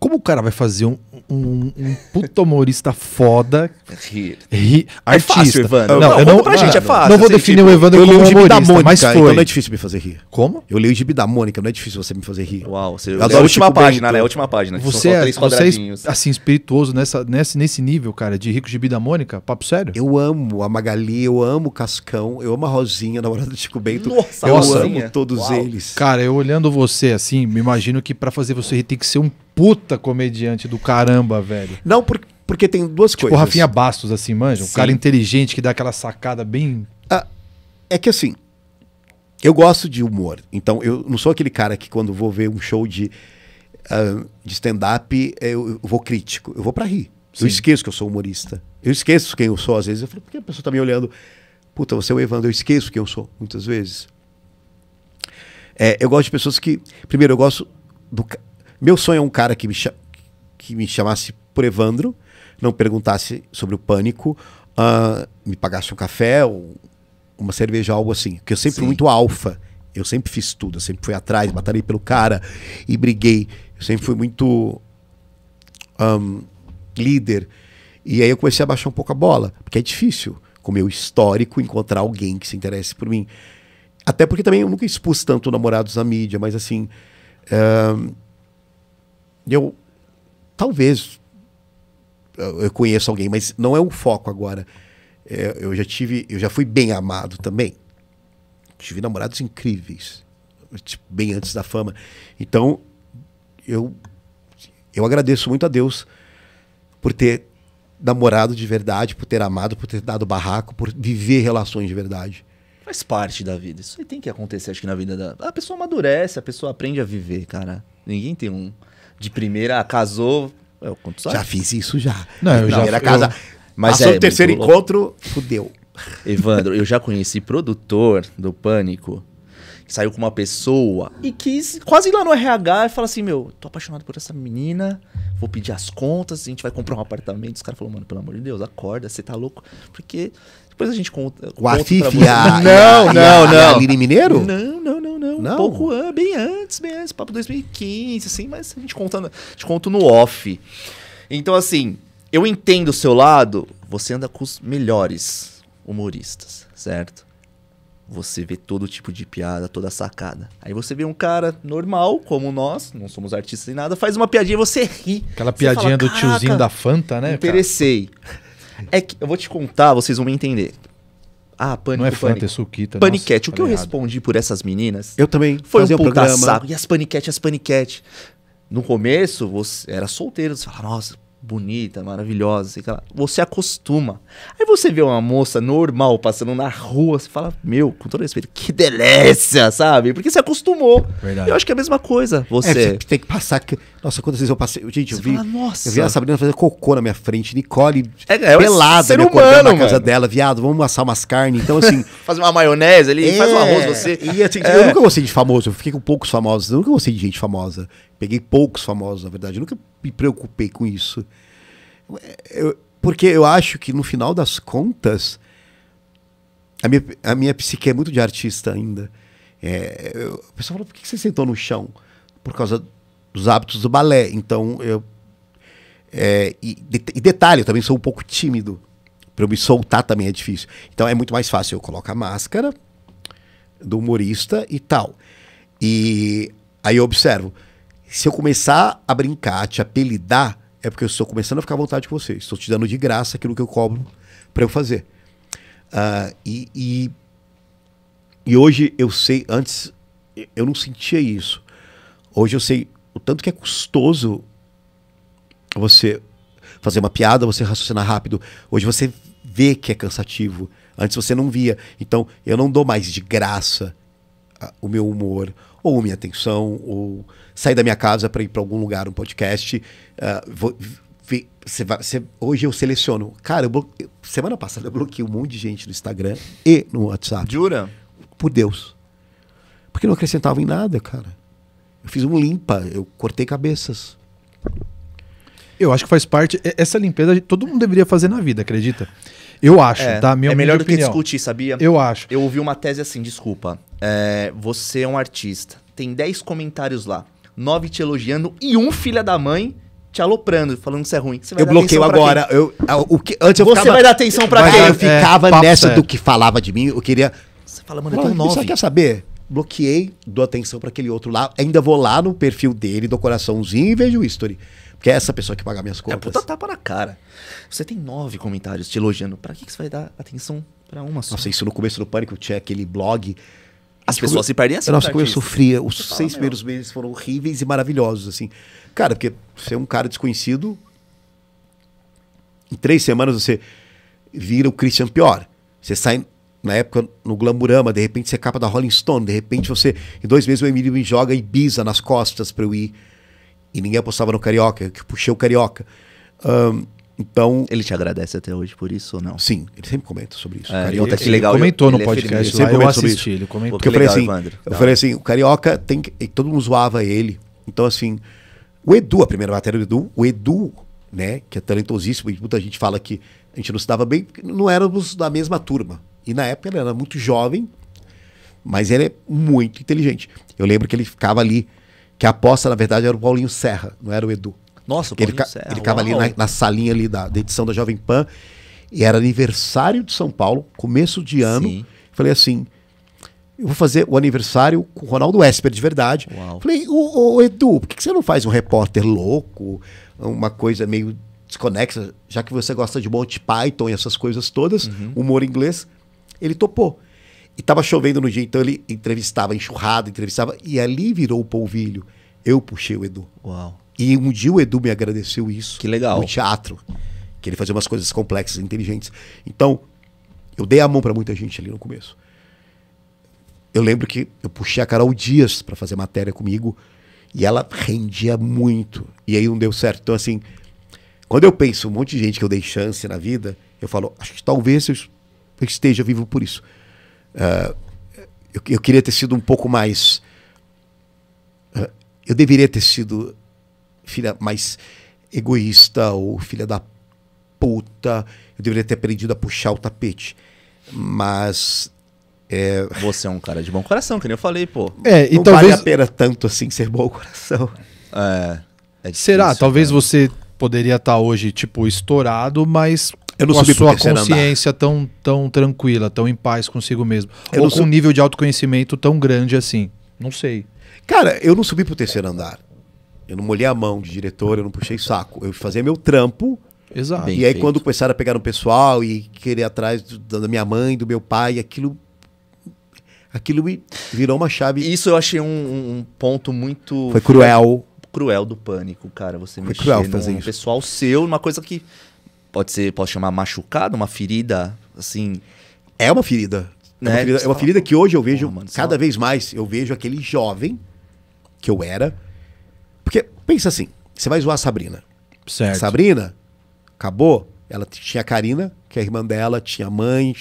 como o cara vai fazer um, um, um puto humorista foda? Rir. Rir. Artista. É fácil, Evandro. Não, não, eu não pra não, gente, é fácil. Não vou assim, definir tipo, o Evandro como humorista, da Mônica, mas então foi. Então não é difícil me fazer rir. Como? Eu li o gibi da Mônica, não é difícil você me fazer rir. Uau, você, eu é a última página, né? É a última página. É- você, é, você é, assim, espirituoso nessa, nesse, nesse nível, cara, de rico gibi da Mônica? Papo sério? Eu amo a Magali, eu amo o Cascão, eu amo a Rosinha, namorada do Chico Bento. Nossa, eu Rosinha. amo todos Uau. eles. Cara, eu olhando você assim, me imagino que para fazer você rir tem que ser um puta comediante do caramba, velho. Não, por, porque tem duas tipo, coisas. O Rafinha Bastos, assim, manja. Sim. Um cara inteligente que dá aquela sacada bem. Ah, é que assim. Eu gosto de humor. Então, eu não sou aquele cara que quando vou ver um show de, uh, de stand-up, eu, eu vou crítico. Eu vou para rir. Sim. Eu esqueço que eu sou humorista. Eu esqueço quem eu sou, às vezes. Eu falo, por que a pessoa tá me olhando? Puta, você é o Evandro. Eu esqueço quem eu sou, muitas vezes. É, eu gosto de pessoas que. Primeiro, eu gosto do, meu sonho é um cara que me, que me chamasse por Evandro, não perguntasse sobre o pânico, uh, me pagasse um café ou uma cerveja, algo assim. Porque eu sempre Sim. fui muito alfa. Eu sempre fiz tudo, eu sempre fui atrás, batalhei pelo cara e briguei. Eu sempre fui muito um, líder. E aí eu comecei a baixar um pouco a bola, porque é difícil, com o meu histórico, encontrar alguém que se interesse por mim. Até porque também eu nunca expus tanto namorados na mídia, mas assim. Eu talvez eu conheço alguém, mas não é o foco agora. É, eu já tive, eu já fui bem amado também. Tive namorados incríveis, tipo, bem antes da fama. Então eu eu agradeço muito a Deus por ter namorado de verdade, por ter amado, por ter dado barraco, por viver relações de verdade. Faz parte da vida. Isso tem que acontecer, acho que na vida da. A pessoa amadurece, a pessoa aprende a viver, cara. Ninguém tem um de primeira casou. Eu conto só. Já fiz isso já. Não, eu já casa. Eu... Mas é, o terceiro encontro, fudeu. Evandro, eu já conheci produtor do Pânico que saiu com uma pessoa e quis quase ir lá no RH e fala assim: Meu, tô apaixonado por essa menina, vou pedir as contas, a gente vai comprar um apartamento. Os caras falaram, mano, pelo amor de Deus, acorda, você tá louco. Porque depois a gente conta. O Afif, a, não, não, não. A Aline Mineiro? Não, não não, não. Um pouco bem antes, bem antes, papo 2015, assim, mas a gente contando, te conto no off. Então, assim, eu entendo o seu lado, você anda com os melhores humoristas, certo? Você vê todo tipo de piada, toda sacada. Aí você vê um cara normal, como nós, não somos artistas nem nada, faz uma piadinha e você ri. Aquela você piadinha fala, do tiozinho da Fanta, né? Interessei. Cara? É que eu vou te contar, vocês vão me entender. Ah, pânico. Não é Fanta, é Suquita. Paniquete. Nossa, o tá que eu errado. respondi por essas meninas? Eu também. Foi Fazia um puta um saco. E as paniquete, as paniquete. No começo, você era solteiro. Você fala, nossa, bonita, maravilhosa, sei lá. Você acostuma. Aí você vê uma moça normal passando na rua, você fala, meu, com todo respeito, que delícia, sabe? Porque você acostumou. Verdade. Eu acho que é a mesma coisa. Você, é, você tem que passar. Que... Nossa, quantas vezes eu passei. Gente, eu vi. Fala, Nossa. Eu vi a Sabrina fazer cocô na minha frente, Nicole é, é pelada, ser né, humano, na casa mano. dela, viado, vamos assar umas carnes. Então, assim. faz uma maionese ali, é... faz um arroz é, você. E, assim, é. Eu nunca gostei de famoso, eu fiquei com poucos famosos, eu nunca gostei de gente famosa. Peguei poucos famosos, na verdade. Eu nunca me preocupei com isso. É, eu, porque eu acho que, no final das contas, a minha, a minha psique é muito de artista ainda. É, eu, o pessoal falou, por que você sentou no chão? Por causa dos hábitos do balé. Então, eu... É, e, de, e detalhe, eu também sou um pouco tímido. Para eu me soltar também é difícil. Então, é muito mais fácil. Eu coloco a máscara do humorista e tal. E aí eu observo se eu começar a brincar, a te apelidar, é porque eu estou começando a ficar à vontade com você. Estou te dando de graça aquilo que eu cobro para eu fazer. Uh, e, e, e, hoje eu sei, antes eu não sentia isso. Hoje eu sei o tanto que é custoso você fazer uma piada, você raciocinar rápido. Hoje você vê que é cansativo. Antes você não via. Então eu não dou mais de graça ah, o meu humor ou minha atenção, ou sair da minha casa para ir para algum lugar, um podcast. Uh, vou, vi, cê vai, cê, hoje eu seleciono. Cara, eu semana passada eu bloqueei um monte de gente no Instagram e no WhatsApp. Jura? Por Deus. Porque não acrescentava em nada, cara. Eu fiz um limpa, eu cortei cabeças. Eu acho que faz parte. Essa limpeza todo mundo deveria fazer na vida, acredita? Eu acho, é, tá? Minha, é melhor minha do que discutir, sabia? Eu acho. Eu ouvi uma tese assim, desculpa. É, você é um artista, tem 10 comentários lá, 9 te elogiando e um filha da mãe te aloprando, falando que você é ruim. Você eu bloqueio agora. Eu, o que, antes eu você ficava, vai dar atenção pra quem? Eu ficava é, nessa do que falava de mim, eu queria... Você fala, mano, é tão nove. Só quer saber? Bloqueei, dou atenção para aquele outro lá, ainda vou lá no perfil dele, do coraçãozinho e vejo o history. Porque é essa pessoa que paga minhas contas. É puta tapa na cara. Você tem nove comentários te elogiando. Pra que, que você vai dar atenção pra uma só? Nossa, isso no começo do Pânico tinha aquele blog. As tipo, pessoas se perdem assim. Nossa, como eu sofria. Os você seis primeiros meses foram horríveis e maravilhosos, assim. Cara, porque você é um cara desconhecido. Em três semanas você vira o Christian pior. Você sai na época no Glamurama, de repente você é capa da Rolling Stone, de repente você. Em dois meses o Emílio me joga Ibiza nas costas pra eu ir e ninguém apostava no Carioca, que puxei o Carioca. Um, então. Ele te agradece até hoje por isso ou não? Sim, ele sempre comenta sobre isso. É, Carioca, ele, é é que legal. Ele comentou ele, no é podcast, é eu assisti, ele comentou. Porque eu falei, legal, assim, eu falei assim: o Carioca tem. Que, todo mundo zoava ele. Então, assim, o Edu, a primeira matéria do Edu, o Edu, né, que é talentosíssimo, e muita gente fala que a gente não se dava bem, não éramos da mesma turma. E na época ele era muito jovem, mas ele é muito inteligente. Eu lembro que ele ficava ali que a aposta, na verdade, era o Paulinho Serra, não era o Edu. Nossa, o Paulinho ele, Serra. Ele ficava ali na, na, salinha ali da, da, edição da Jovem Pan. E era aniversário de São Paulo, começo de ano. Sim. Falei assim, eu vou fazer o aniversário com o Ronaldo Esper de verdade. Uau. Falei, ô, Edu, por que você não faz um repórter louco, uma coisa meio desconexa, já que você gosta de Monty Python e essas coisas todas, uhum. humor inglês? Ele topou. E tava chovendo no dia, então ele entrevistava, enxurrado, entrevistava, e ali virou o polvilho. Eu puxei o Edu. Uau. E um dia o Edu me agradeceu isso. Que legal. No teatro. Que ele fazia umas coisas complexas, inteligentes. Então, eu dei a mão para muita gente ali no começo. Eu lembro que eu puxei a Carol Dias para fazer matéria comigo e ela rendia muito. E aí não deu certo. Então, assim, quando eu penso um monte de gente que eu dei chance na vida, eu falo, acho que talvez eu esteja vivo por isso. Uh, eu, eu, queria ter sido um pouco mais. Uh, eu deveria ter sido filha mais egoísta ou filha da puta. Eu deveria ter aprendido a puxar o tapete. Mas é... Você é um cara de bom coração, que nem eu falei, pô. É, e não talvez... vale a pena tanto assim ser bom coração. É, é difícil, Será? Talvez cara. você poderia estar tá hoje, tipo, estourado, mas eu não com subi a sua consciência andar. tão, tão tranquila, tão em paz consigo mesmo. Eu Ou com um nível de autoconhecimento tão grande assim. Não sei. Cara, eu não subi pro terceiro andar. Eu não molhei a mão de diretor, eu não puxei saco. Eu fazia meu trampo. Exato. Bem e aí, feito. quando começaram a pegar o um pessoal e querer atrás do, da minha mãe, do meu pai, aquilo. Aquilo me virou uma chave. Isso eu achei um, um ponto muito. Foi cruel. Cruel do pânico, cara. Você Foi mexer cruel fazer isso. pessoal seu, uma coisa que pode ser, pode chamar machucado, uma ferida, assim. É uma ferida. Né? É uma né? ferida, é uma ferida que hoje eu vejo mano, cada vez mais. Eu vejo aquele jovem que eu era. Porque, pensa assim, você vai zoar a Sabrina. Certo. Sabrina, acabou. Ela tinha a Karina, que é a irmã dela, tinha a mãe,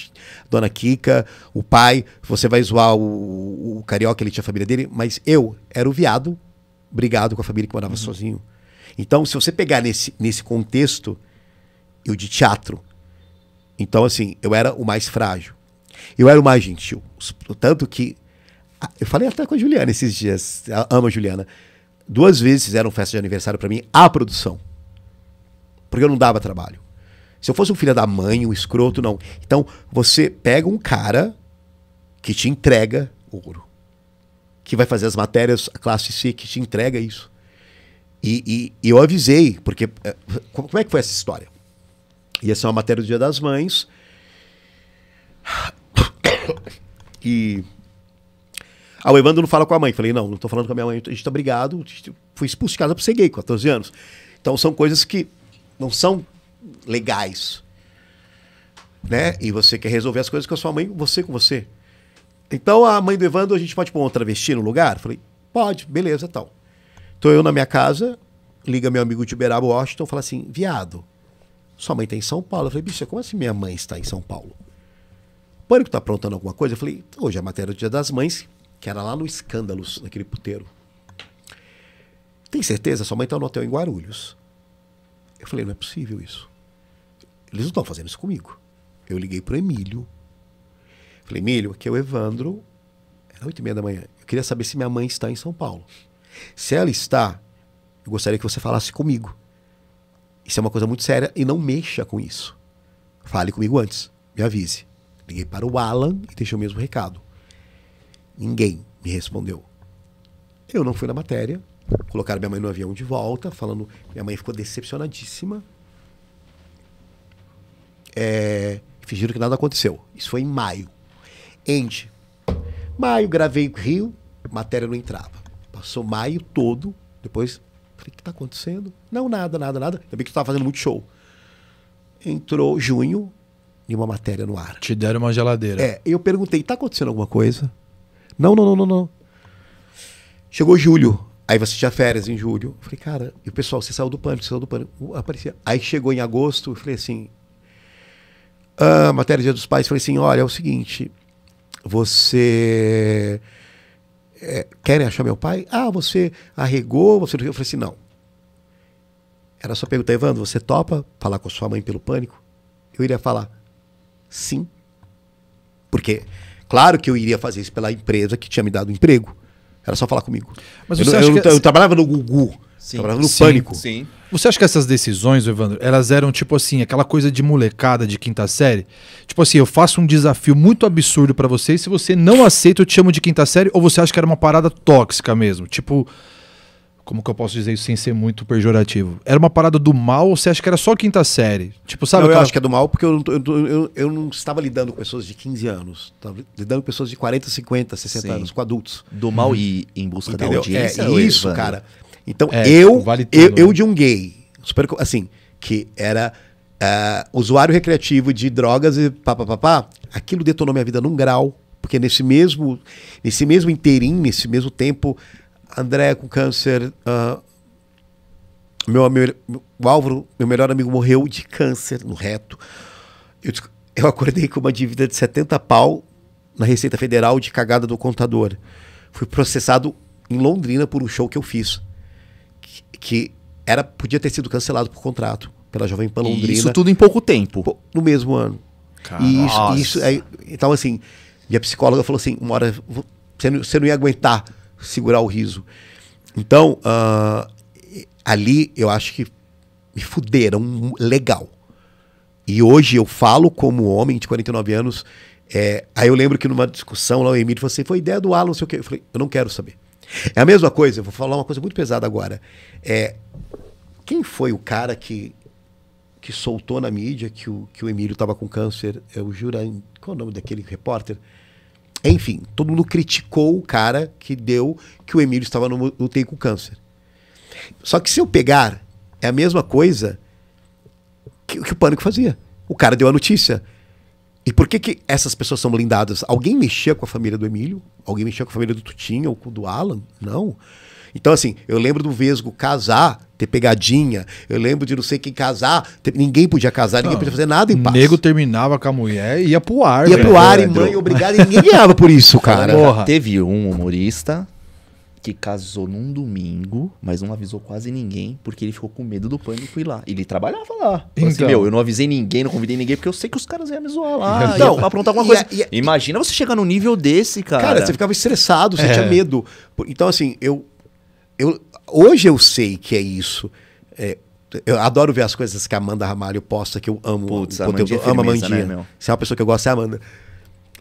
dona Kika, o pai. Você vai zoar o, o carioca, ele tinha a família dele, mas eu era o viado, brigado com a família que morava uhum. sozinho. Então, se você pegar nesse, nesse contexto, e o de teatro. Então, assim, eu era o mais frágil. Eu era o mais gentil. Tanto que. Eu falei até com a Juliana esses dias. ama a Juliana. Duas vezes fizeram festa de aniversário para mim, a produção. Porque eu não dava trabalho. Se eu fosse um filho da mãe, um escroto, não. Então, você pega um cara que te entrega ouro. Que vai fazer as matérias, a classe C, que te entrega isso. E, e, e eu avisei, porque. Eh, como é que foi essa história? E essa é uma matéria do Dia das Mães. E. Ah, o Evandro não fala com a mãe. Falei, não, não tô falando com a minha mãe, a gente tá brigado. Fui expulso de casa por ser gay, 14 anos. Então são coisas que não são legais. Né? E você quer resolver as coisas com a sua mãe, você com você. Então a mãe do Evandro, a gente pode pôr tipo, um travesti no lugar? Falei, pode, beleza, tal. Então eu na minha casa, liga meu amigo Tiberabo Washington fala assim, viado, sua mãe está em São Paulo. Eu falei, bicho, como assim minha mãe está em São Paulo? Pânico está aprontando alguma coisa? Eu falei, hoje é a matéria do Dia das Mães, que era lá no Escândalos, naquele puteiro. Tem certeza? Sua mãe está no hotel em Guarulhos. Eu falei, não é possível isso. Eles não estão fazendo isso comigo. Eu liguei para o Emílio. falei, Emílio, aqui é o Evandro. Era é oito e meia da manhã. Eu queria saber se minha mãe está em São Paulo. Se ela está, eu gostaria que você falasse comigo. Isso é uma coisa muito séria e não mexa com isso. Fale comigo antes, me avise. Liguei para o Alan e deixei o mesmo recado. Ninguém me respondeu. Eu não fui na matéria. Colocaram minha mãe no avião de volta, falando. Minha mãe ficou decepcionadíssima. É, fingiram que nada aconteceu. Isso foi em maio. End. Maio, gravei Rio, matéria não entrava. Passou maio todo, depois Falei, o que tá acontecendo? Não, nada, nada, nada. Ainda bem que tu tava fazendo muito show. Entrou junho e uma matéria no ar. Te deram uma geladeira. É, eu perguntei, tá acontecendo alguma coisa? Não, não, não, não, não. Chegou julho. Aí você tinha férias em julho. Eu falei, cara, e o pessoal, você saiu do pânico, você saiu do pânico. Uh, aparecia. Aí chegou em agosto, eu falei assim. Ah, matéria Dia dos Pais, eu falei assim: olha, é o seguinte. Você é, querem achar meu pai? Ah, você arregou, você. Eu falei assim, não. Era só perguntar, Evandro, você topa falar com sua mãe pelo pânico? Eu iria falar, sim. Porque, claro que eu iria fazer isso pela empresa que tinha me dado o um emprego. Era só falar comigo. Mas eu, eu, eu, que... eu trabalhava no Gugu. Sim. Trabalhava tá no sim, pânico. Sim. Você acha que essas decisões, Evandro, elas eram tipo assim, aquela coisa de molecada de quinta série? Tipo assim, eu faço um desafio muito absurdo para você e se você não aceita, eu te chamo de quinta série? Ou você acha que era uma parada tóxica mesmo? Tipo, como que eu posso dizer isso sem ser muito pejorativo? Era uma parada do mal ou você acha que era só quinta série? Tipo, sabe? Não, eu acho que é do mal porque eu não, tô, eu, tô, eu, eu não, estava lidando com pessoas de 15 anos. Estava lidando com pessoas de 40, 50, 60 Sim. anos, com adultos. Do mal uhum. e em busca Entendeu? da audiência. É, isso, cara. Então é, eu, tipo, vale tudo, eu, né? eu de um gay, super, assim, que era uh, usuário recreativo de drogas e papapá, aquilo detonou minha vida num grau, porque nesse mesmo, nesse mesmo inteirinho, nesse mesmo tempo, André com câncer, uh, meu, meu, o Álvaro, meu melhor amigo, morreu de câncer no reto. Eu, eu acordei com uma dívida de 70 pau na Receita Federal de cagada do contador. Fui processado em Londrina por um show que eu fiz que era podia ter sido cancelado por contrato pela Jovem Pan Londrina. isso tudo em pouco tempo. No mesmo ano. Caraca. E isso, isso é, então assim, minha psicóloga falou assim, uma hora você não, você não ia aguentar segurar o riso. Então, uh, ali eu acho que me fuderam legal. E hoje eu falo como homem de 49 anos. É, aí eu lembro que numa discussão lá, o Emílio falou assim: foi ideia do Alan, não sei o quê. Eu falei: eu não quero saber. É a mesma coisa, eu vou falar uma coisa muito pesada agora. É, quem foi o cara que, que soltou na mídia que o, que o Emílio estava com câncer? É o Juran. Qual é o nome daquele repórter? Enfim, todo mundo criticou o cara que deu que o Emílio estava no UTI com câncer. Só que se eu pegar, é a mesma coisa que, que o Pânico fazia. O cara deu a notícia. E por que, que essas pessoas são blindadas? Alguém mexia com a família do Emílio? Alguém mexia com a família do Tutinho ou com do Alan? Não. Então, assim, eu lembro do Vesgo casar, ter pegadinha. Eu lembro de não sei quem casar. Ter... Ninguém podia casar, não, ninguém ah, podia fazer nada em paz. O nego terminava com a mulher e ia pro ar. Ia velho, pro ar, e mãe, obrigado. E ninguém ganhava por isso, cara. Porra. Teve um humorista que casou num domingo, mas não avisou quase ninguém, porque ele ficou com medo do pânico e lá. Ele trabalhava lá. Assim, então. Assim, meu, eu não avisei ninguém, não convidei ninguém, porque eu sei que os caras iam me zoar lá, então, ia então, aprontar alguma coisa. Ia, ia, Imagina você chegar num nível desse, cara. Cara, você ficava estressado, você é. tinha medo. Então, assim, eu, eu. Hoje eu sei que é isso. É, eu adoro ver as coisas que a Amanda Ramalho posta, que eu amo. Putz, o conteúdo. É amo a Mandinha. Né, Se é uma pessoa que eu gosto, é a Amanda.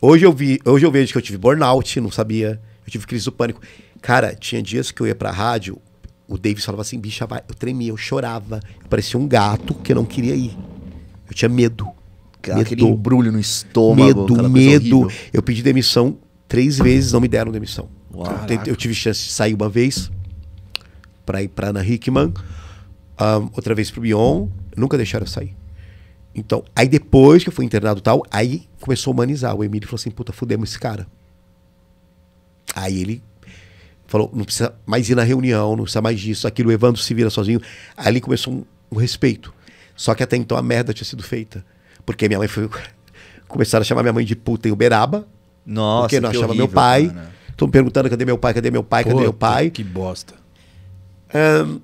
Hoje eu, vi, hoje eu vejo que eu tive burnout, não sabia. Eu tive crise do pânico. Cara, tinha dias que eu ia pra rádio, o Davis falava assim, bicha, vai. Eu tremia, eu chorava. Eu parecia um gato que não queria ir. Eu tinha medo. Cara, medo. Aquele embrulho no estômago. Medo, medo. Eu pedi demissão três vezes, não me deram demissão. Eu, eu, tive chance de sair uma vez pra ir pra Ana Hickman, um, outra vez pro Bion. Nunca deixaram eu sair. Então, aí depois que eu fui internado tal, aí começou a humanizar. O Emílio falou assim, puta, fudemos esse cara. Aí ele Falou, não precisa mais ir na reunião, não precisa mais disso, aquilo, o Evandro se vira sozinho. Ali começou um, um respeito. Só que até então a merda tinha sido feita. Porque minha mãe foi. Começaram a chamar minha mãe de puta em Uberaba. Nossa, porque não achava meu pai. Estão perguntando cadê meu pai, cadê meu pai, Pô, cadê meu pai. Que bosta. Um...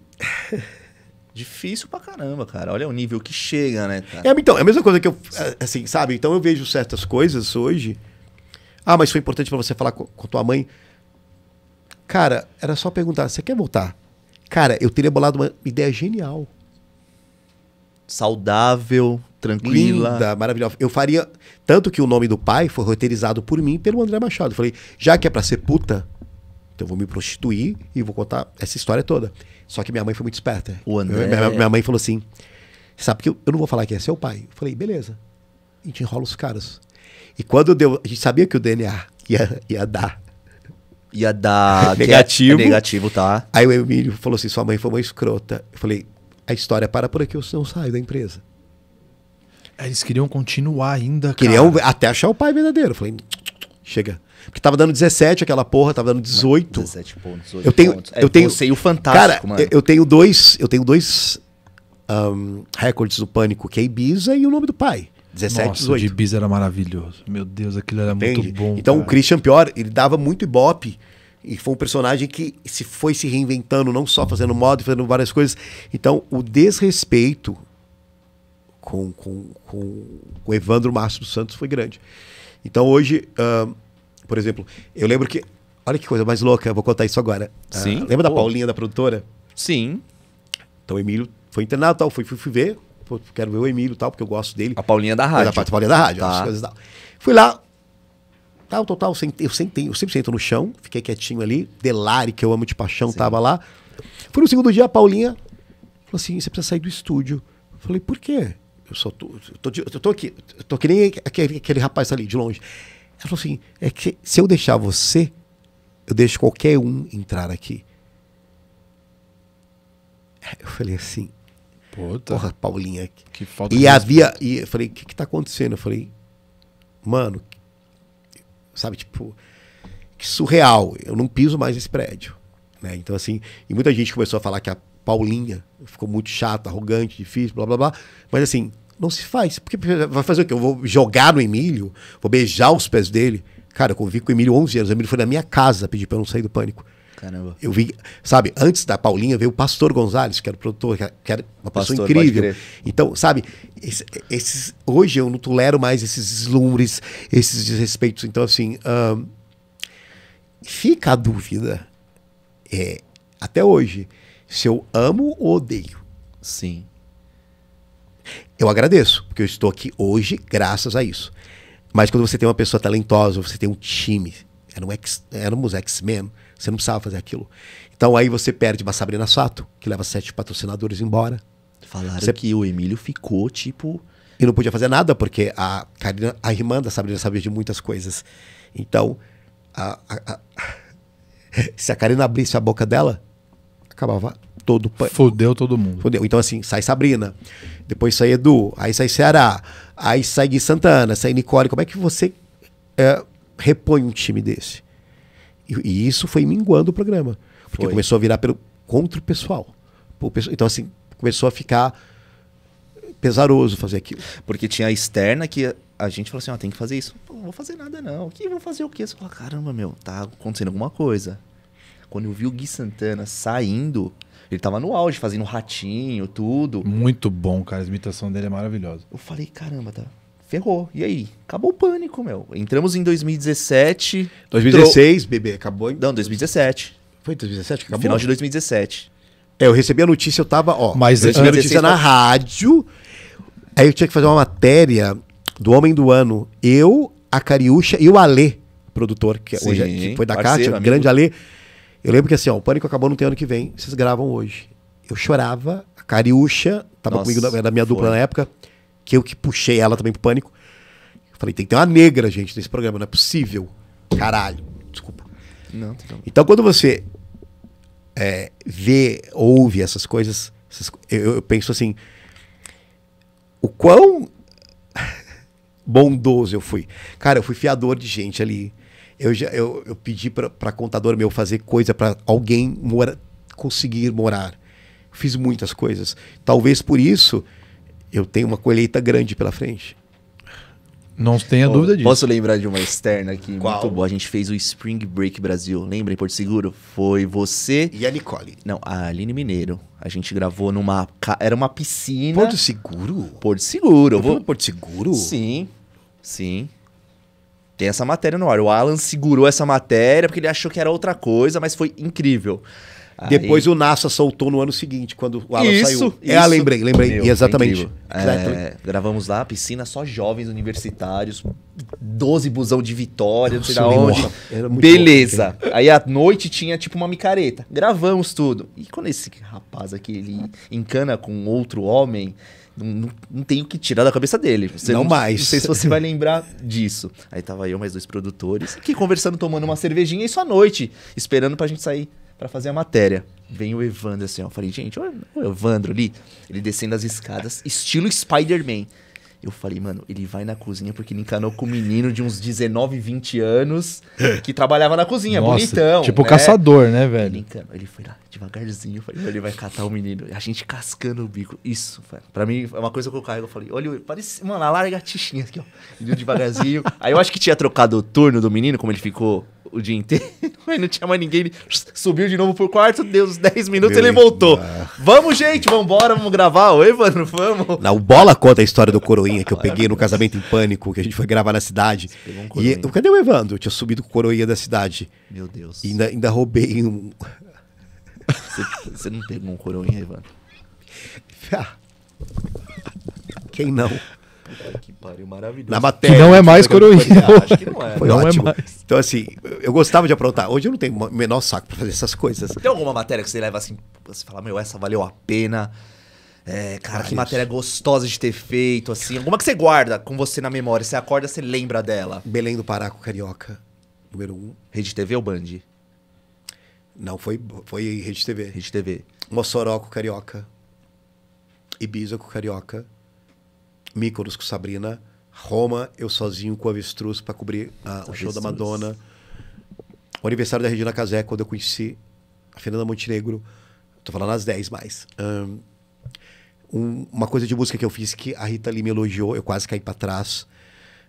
Difícil pra caramba, cara. Olha o nível que chega, né, cara? É, então, é a mesma coisa que eu. É, assim, sabe? Então eu vejo certas coisas hoje. Ah, mas foi importante para você falar com, com tua mãe. Cara, era só perguntar: você quer voltar? Cara, eu teria bolado uma ideia genial. Saudável, tranquila. Linda, maravilhosa. Eu faria. Tanto que o nome do pai foi roteirizado por mim pelo André Machado. Eu falei: já que é pra ser puta, então eu vou me prostituir e vou contar essa história toda. Só que minha mãe foi muito esperta. O André. Minha, minha mãe falou assim: sabe que eu, eu não vou falar que é seu pai. Eu falei: beleza. A gente enrola os caras. E quando deu. A gente sabia que o DNA ia, ia dar ia dar é- é negativo. É, negativo, tá? Aí o Emílio falou assim: sua mãe foi uma escrota. Eu falei: a história para por aqui, eu não saio da empresa. É, eles queriam continuar ainda, Queriam até achar o pai verdadeiro. Eu falei: chega. Porque tava dando 17 aquela porra, tava dando 18. 17 pontos, 18 eu tenho, pontos. É, eu tenho, você o Fantástico, cara, mano. Eu tenho dois, eu tenho dois um, recordes do Pânico, que é Ibiza e o nome do pai. 17, Nossa, 18. O Gibis era maravilhoso. Meu Deus, aquilo era muito bom. Então cara. o Christian Pior, ele dava muito ibope. E foi um personagem que se foi se reinventando, não só fazendo moda, fazendo várias coisas. Então, o desrespeito com, com, com o Evandro Márcio dos Santos foi grande. Então, hoje, uh, por exemplo, eu lembro que. Olha que coisa mais louca, eu vou contar isso agora. Ah, Sim. Uh, lembra da Paulinha, da produtora? Sim. Então, o Emílio foi internado tal, fui, fui, fui ver quero ver o Emílio e tal, porque eu gosto dele. A Paulinha é da rádio. A Paulinha é da rádio. Tá. É Coisas, Fui lá, tal, total, eu sentei, eu sempre sento no chão, fiquei quietinho ali. Delari, que eu amo de paixão, Sim. tava lá. Foi no segundo dia, a Paulinha falou assim: você precisa sair do estúdio. Eu falei, por quê? Eu só tô, eu tô, eu tô aqui, eu tô que nem aquele, aquele rapaz ali de longe. Ela falou assim: é que se eu deixar você, eu deixo qualquer um entrar aqui. Eu falei assim, Puta. Porra, Paulinha. Que falta e havia. E eu falei, o que, que tá acontecendo? Eu falei, mano, sabe, tipo, que surreal. Eu não piso mais esse prédio. Né? Então, assim, e muita gente começou a falar que a Paulinha ficou muito chata, arrogante, difícil, blá blá blá. Mas assim, não se faz. Porque vai fazer o quê? Eu vou jogar no Emílio, vou beijar os pés dele. Cara, eu convivi com o Emílio 11 anos. O Emílio foi na minha casa pedir pra eu não sair do pânico. Caramba. Eu vi, sabe, antes da Paulinha veio o Pastor Gonzalez, que era o produtor, que era uma Pastor, pessoa incrível. Então, sabe, esses, esses, hoje eu não tolero mais esses deslumbres, esses desrespeitos. Então, assim, fica a dúvida, é, até hoje, se eu amo ou odeio. Sim. Eu agradeço, porque eu estou aqui hoje graças a isso. Mas quando você tem uma pessoa talentosa, você tem um time, éramos X-Men, você não precisava fazer aquilo. Então aí você perde uma Sabrina Sato, que leva sete patrocinadores embora. Falaram você... que o Emílio ficou tipo. E não podia fazer nada, porque a, Karina, a irmã da Sabrina sabia de muitas coisas. Então, a, a, a... se a Karina abrisse a boca dela, acabava todo pan... Fudeu todo mundo. Fudeu. Então, assim, sai Sabrina, depois sai Edu, aí sai Ceará, aí sai Gui Santana, sai Nicole. Como é que você é, repõe um time desse? E, isso foi minguando o programa. Porque foi. começou a virar pelo, contra o pessoal. Então, assim, começou a ficar pesaroso fazer aquilo. Porque tinha a externa que a gente falou assim, ah tem que fazer isso. não vou fazer nada não. que vou fazer o quê? Você fala, caramba, meu, tá acontecendo alguma coisa. Quando eu vi o Gui Santana saindo, ele tava no auge, fazendo ratinho, tudo. Muito bom, cara. A imitação dele é maravilhosa. Eu falei, caramba, tá ferrou. E aí? Acabou o pânico, meu. Entramos em 2017. 2016, tro... bebê, acabou em. Não, 2017. Foi 2017 que acabou? Final de 2017. É, eu recebi a notícia, eu tava, ó. Mas eu recebi a notícia foi... na rádio. Aí eu tinha que fazer uma matéria do Homem do Ano. Eu, a Cariúcha e o Alê, produtor, que é, Sim, hoje que foi da Cátia, grande Alê. Eu lembro que assim, ó, o Pânico acabou não tem ano que vem, vocês gravam hoje. Eu chorava, a Cariúcha, tava Nossa, comigo da, da minha foi. dupla na época que eu que puxei ela também pro pânico. falei, tem que ter uma negra, gente, nesse programa, não é possível. Caralho. Desculpa. Não, então, quando você é, vê, ouve essas coisas, essas, eu, eu penso assim, o quão bondoso eu fui. Cara, eu fui fiador de gente ali. Eu, já, eu, eu pedi para contador meu fazer coisa para alguém mora, conseguir morar. Fiz muitas coisas. Talvez por isso eu tenho uma colheita grande pela frente. Não tenha oh, dúvida disso. Posso lembrar de uma externa aqui Qual? muito boa? A gente fez o Spring Break Brasil. Lembra em Porto Seguro? Foi você. E a Nicole. Não, a Aline Mineiro. A gente gravou numa. Era uma piscina. Porto Seguro? Porto Seguro. Eu vou... Porto Seguro? Sim. Sim. Tem essa matéria no ar. O Alan segurou essa matéria porque ele achou que era outra coisa, mas foi incrível. Aí... Depois o NASA soltou no ano seguinte, quando o Alan isso, saiu. É, isso. É, lembrei, lembrei. Meu, exatamente. É é, gravamos lá, piscina só jovens universitários, 12 busão de vitória, Nossa, não sei da onde. Beleza. Bom. Aí à noite tinha tipo uma micareta. Gravamos tudo. E quando esse rapaz aqui ele encana com outro homem. Não, não, não tem o que tirar da cabeça dele. Você não, não mais. Não sei se você vai lembrar disso. Aí tava eu mais dois produtores, aqui conversando, tomando uma cervejinha, isso à noite, esperando pra gente sair para fazer a matéria. Vem o Evandro assim, ó. Eu falei, gente, olha o Evandro ali, ele descendo as escadas, estilo Spider-Man. Eu falei, mano, ele vai na cozinha porque ele encanou com um menino de uns 19, 20 anos que trabalhava na cozinha, Nossa, bonitão. Tipo né? caçador, né, velho? Ele, encanou, ele foi lá devagarzinho, eu falei, ele vai catar o menino. A gente cascando o bico. Isso, velho. Pra mim, é uma coisa que eu carrego. Eu falei, olha, parece, mano, a larga tichinha aqui, ó. ele devagarzinho. Aí eu acho que tinha trocado o turno do menino, como ele ficou o dia inteiro. Aí não tinha mais ninguém. Subiu de novo pro quarto, deu uns 10 minutos Meu ele voltou. Vamos, gente, vambora, vamos gravar. Oi, mano, vamos. Na o Bola conta a história do Coroinha que eu peguei no casamento em pânico, que a gente foi gravar na cidade. Um e cadê o Evandro? Eu tinha subido com o Coroinha da cidade. Meu Deus. E ainda, ainda roubei um. Você, você não pegou um Coroinha, Evandro? Ah. Quem não? que pariu, maravilhoso. Na matéria. Que não é mais coroinha. Acho que não é. Foi não né? ótimo. É então, assim, eu gostava de aprontar. Hoje eu não tenho o menor saco pra fazer essas coisas. Tem alguma matéria que você leva assim, você fala, meu, essa valeu a pena? É, cara, Vários. que matéria gostosa de ter feito, assim. Alguma que você guarda com você na memória. Você acorda, você lembra dela. Belém do Pará com Carioca, número um. Rede TV ou Band? Não, foi, foi Rede TV. Rede TV. Mossoró com Carioca. Ibiza com Carioca micros com Sabrina, Roma, eu sozinho com Avestruz para cobrir o show da Madonna. O aniversário da Regina Casé, quando eu conheci a Fernanda Montenegro. Tô falando às 10 mais. Um, uma coisa de música que eu fiz que a Rita Lee me elogiou, eu quase caí para trás.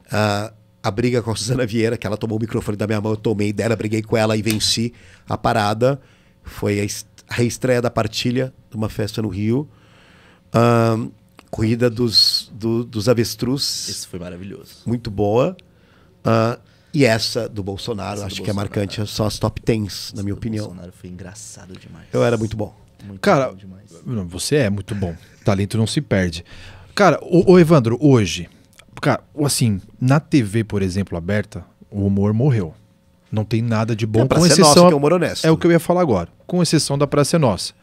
Uh, a briga com a Suzana Vieira, que ela tomou o microfone da minha mão, eu tomei dela, briguei com ela e venci a parada. Foi a, reestreia da partilha, numa festa no Rio. corrida dos do, dos avestruz. Isso foi maravilhoso. Muito boa. Uh, e essa do Bolsonaro, essa acho do que é Bolsonaro. é marcante, são as top 10, na minha opinião. O Bolsonaro foi engraçado demais. Eu era muito bom. Muito Cara, bom demais. você é muito bom. Talento não se perde. Cara, o, o Evandro, hoje, cara, assim, na TV, por exemplo, aberta, o humor morreu. Não tem nada de bom, é, com exceção. Nossa, que é, humor honesto. é o que eu ia falar agora. Com exceção da Praça é Nossa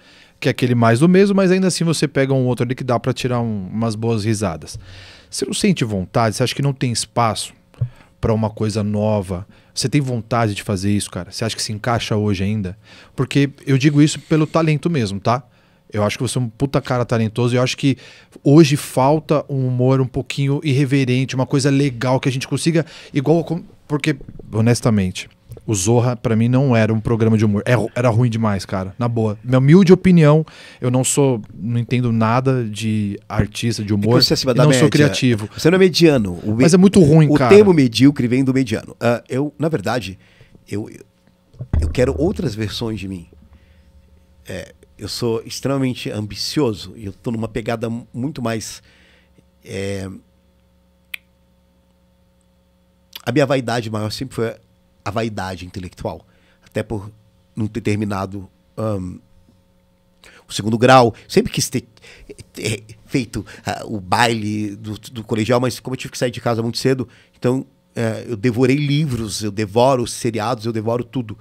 que é aquele mais do mesmo, mas ainda assim você pega um outro ali que dá para tirar um, umas boas risadas. Você não sente vontade? Você acha que não tem espaço para uma coisa nova? Você tem vontade de fazer isso, cara? Você acha que se encaixa hoje ainda? Porque eu digo isso pelo talento mesmo, tá? Eu acho que você é um puta cara talentoso eu acho que hoje falta um humor um pouquinho irreverente, uma coisa legal que a gente consiga igual porque honestamente, o Zorra, para mim, não era um programa de humor. É era ruim demais, cara. Na boa. Minha humilde opinião, eu não sou. Não entendo nada de artista, de humor. É você acima da não média. sou criativo. Você não é mediano. Me... Mas é muito ruim, o cara. O termo medíocre vem do mediano. Uh, eu, na verdade, eu, eu quero outras versões de mim. É, eu sou extremamente ambicioso e eu tô numa pegada muito mais. É... A minha vaidade maior sempre foi a vaidade intelectual. Até por num determinado. Um, o segundo grau, sempre quis ter, ter feito uh, o baile do, do, colegial, mas como eu tive que sair de casa muito cedo, então uh, eu devorei livros, eu devoro seriados, eu devoro tudo.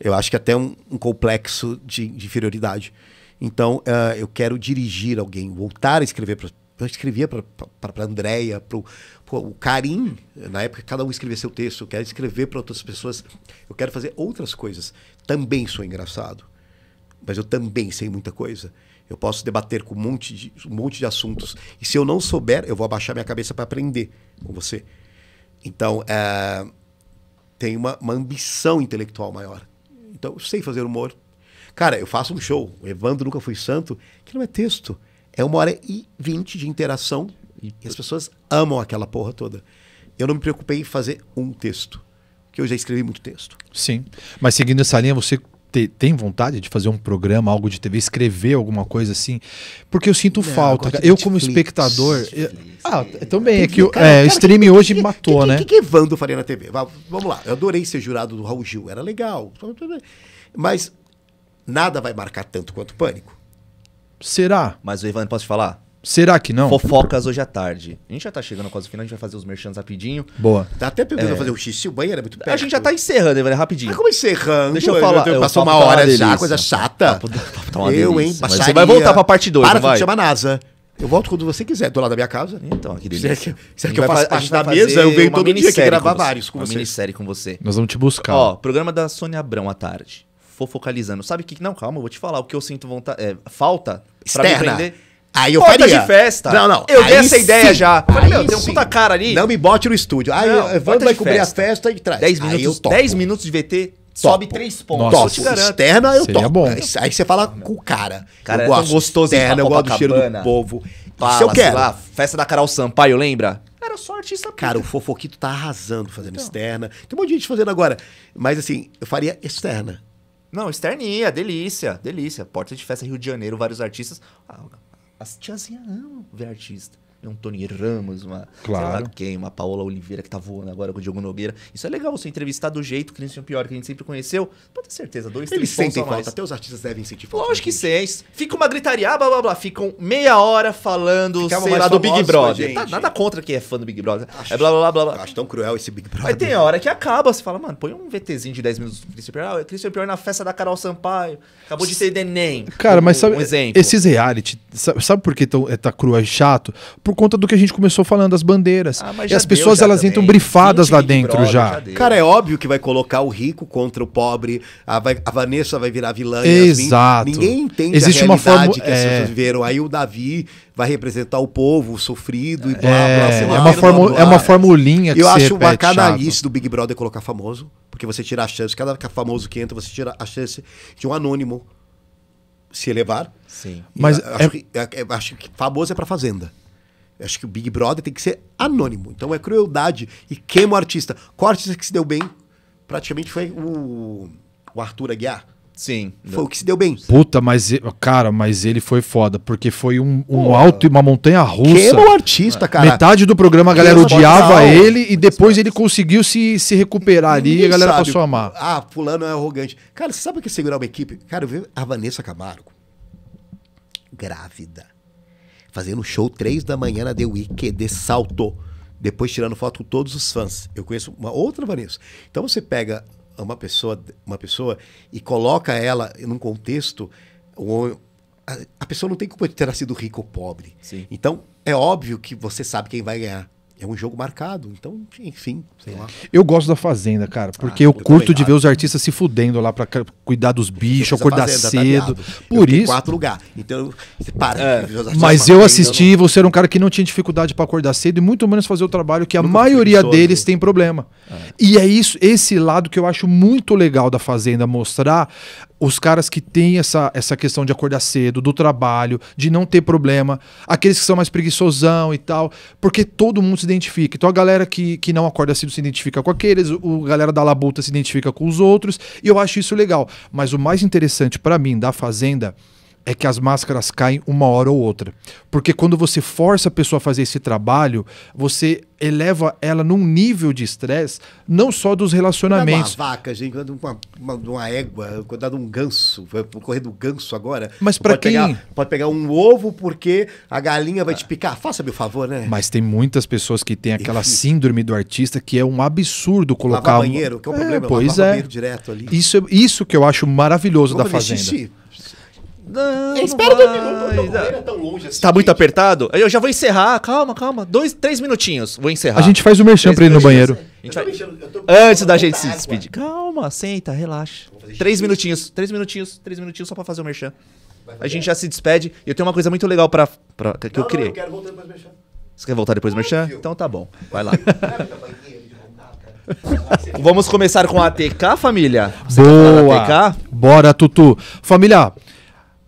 Eu acho que até um, um complexo de, de, inferioridade. Então uh, eu quero dirigir alguém, voltar a escrever. Pra, eu escrevia para Andréia, para o carinho na época cada um escrevia seu texto, eu quero escrever para outras pessoas, eu quero fazer outras coisas. Também sou engraçado, mas eu também sei muita coisa. Eu posso debater com um monte de, um monte de assuntos. E se eu não souber, eu vou abaixar minha cabeça para aprender com você. Então, é, tem uma, uma ambição intelectual maior. Então, eu sei fazer humor. Cara, eu faço um show, o Evandro Nunca Fui Santo, que não é texto. É uma hora e vinte de interação e as pessoas amam aquela porra toda. Eu não me preocupei em fazer um texto, porque eu já escrevi muito texto. Sim. Mas seguindo essa linha, você te, tem vontade de fazer um programa, algo de TV, escrever alguma coisa assim? Porque eu sinto não, falta. Eu, eu como espectador. eu, ah, também. É que o é, streaming que, hoje que, matou, que, né? O que, Evandro faria na TV? Vamos lá. Eu adorei ser jurado do Raul Gil, era legal. Mas nada vai marcar tanto quanto Pânico. Será? Mas o Evandro, posso te falar? Será que não? Fofocas hoje à tarde. A gente já tá chegando quase o final, a gente vai fazer os merchans rapidinho. Boa. Dá até pra é. fazer o xixi, o banheiro é muito perto. A gente já tá encerrando, Evandro, rapidinho. Mas como encerrando? Deixa eu falar. Eu, é, passou uma tá hora tá já, coisa chata. Papo, papo tá eu, hein, Mas você vai voltar pra parte 2, Para, vai? chama NASA. Eu volto quando você quiser, do lado da minha casa. Então, aqui delícia. Será é que, será é que eu faço parte da mesa? Eu venho todo dia aqui gravar vários com você. Uma minissérie com você. Nós vamos te buscar. Ó, programa da Sônia Abrão à tarde. Fofocalizando. Sabe o que... Não, calma, eu vou te falar. O que eu sinto vontade... falta... Externa. Pra me prender Aí eu Porta faria. de festa. Não, não. Eu dei essa sim. ideia já. Falei, meu, tem um puta cara ali. Não me bote no estúdio. Aí não, Evandro vai cobrir festa. a festa e traz. 10 minutos, 10 minutos de VT, Topo. Sobe três pontos. Nossa, topo. Eu te garanto. Externa eu Seria topo. Bom. Aí você fala com o cara. cara eu é gosto é gostoso externa, eu gosto do cheiro do povo. Fala, Se eu quero. Lá, festa da Carol Sampaio, lembra? Era só artista Cara, pita. o Fofoquito tá arrasando fazendo então. externa. Tem um monte de gente fazendo agora. Mas assim, eu faria externa. Não, externinha, delícia, delícia. Porta de festa Rio de Janeiro, vários artistas. Ah, as tiazinhas amam ver artista um Tony Ramos, uma, claro. quem, uma Paola Oliveira que tá voando agora com o Diogo Nogueira. Isso é legal, você entrevistar do jeito que o Pior, que a gente sempre conheceu. Pode ter certeza, dois, Eles três sentem falta, até os artistas devem sentir falta. Lógico que seis. Fica uma gritaria, blá blá blá. Ficam meia hora falando, Ficava sei lá, do Big Brother. Tá, nada contra quem é fã do Big Brother. Acho, é blá blá blá blá. Acho tão cruel esse Big Brother. Mas tem hora que acaba, você fala, mano, põe um VTzinho de 10 minutos do Cristian Pior. Ah, Cristian Pior na festa da Carol Sampaio. Acabou de ter Denem. Cara, um, mas sabe, um exemplo. esses reality, sabe, sabe por que tão, é, tá cruel e é chato? Por por conta do que a gente começou falando, das bandeiras. Ah, e as pessoas elas também. entram brifadas lá dentro brother, já. já Cara, é óbvio que vai colocar o rico contra o pobre, a, vai, a Vanessa vai virar vilã. Exato. ninguém entende Existe a realidade uma forma, que as pessoas é. viveram. Aí o Davi vai representar o povo sofrido e blá, é, blá, É uma, blá, blá. É uma formulinha que Eu acho uma canalice do Big Brother colocar famoso, porque você tira a chance, cada famoso que entra, você tira a chance de um anônimo se elevar. Sim. Mas acho, é... que, é, é, acho que famoso é para fazenda acho que o Big Brother tem que ser anônimo. Então é crueldade e queima o artista. Qual artista que se deu bem? Praticamente foi o, o Arthur Aguiar. Sim. Foi o que se deu bem. Puta, mas cara, mas ele foi foda, porque foi um, um alto e uma montanha russa. Queima o artista, cara. Metade do programa a galera odiava ele e depois ele conseguiu se, se recuperar ali e a galera sabe. passou a amar. Ah, fulano é arrogante. Cara, você sabe o que é segurar uma equipe? Cara, eu vi a Vanessa Camargo grávida fazendo show três da manhã na The Week de salto. Depois tirando foto com todos os fãs. Eu conheço uma outra Vanessa. Então você pega uma pessoa, uma pessoa e coloca ela num contexto onde a, pessoa não tem culpa de ter nascido rico ou pobre. Sim. Então é óbvio que você sabe quem vai ganhar é um jogo marcado. Então, enfim, sei lá. Eu gosto da Fazenda, cara, porque ah, eu, eu curto de ver os artistas se fudendo lá para cuidar dos bichos, acordar fazenda, tá cedo. Tá Por eu isso. quatro lugares. Então, você para. É, mas eu assisti, eu não... você era um cara que não tinha dificuldade para acordar cedo e muito menos fazer o trabalho que a Nunca maioria deles né? tem problema. É. E é isso, esse lado que eu acho muito legal da Fazenda mostrar os caras que têm essa, essa questão de acordar cedo, do trabalho, de não ter problema, aqueles que são mais preguiçosão e tal, porque todo mundo se identifica. Então a galera que, que não acorda cedo se identifica com aqueles, o galera da labuta se identifica com os outros, e eu acho isso legal. Mas o mais interessante para mim da Fazenda é que as máscaras caem uma hora ou outra. Porque quando você força a pessoa a fazer esse trabalho, você eleva ela num nível de estresse, não só dos relacionamentos. Dá é uma vaca, gente, uma, uma, uma égua, cuidado um ganso, vai correr do ganso agora. Mas para quem? Pegar, pode pegar um ovo porque a galinha vai te picar. Faça meu favor, né? Mas tem muitas pessoas que têm aquela Enfim. síndrome do artista que é um absurdo colocar. Lavar banheiro, que é um é, problema. Pois é. Direto ali. Isso, é, isso que eu acho maravilhoso da fazenda. Xixi. Não, Espera dois minutos. Não, tão longe assim. Tá muito apertado? Eu já vou encerrar. Calma, calma. Dois, três minutinhos. Vou encerrar. A gente faz o merchan pra ele no banheiro. Antes da gente se despedir. Calma, senta, relaxa. Três minutinhos. Três minutinhos. Três minutinhos só pra fazer o merchan. A gente já se despede. E eu tenho uma coisa muito legal pra, pra que não, eu criei. Não, eu quero voltar depois do merchan. Você quer voltar depois do merchan? Então tá bom. Vai lá. Vamos começar com a ATK, família? Você Boa! Bora, Tutu. Família,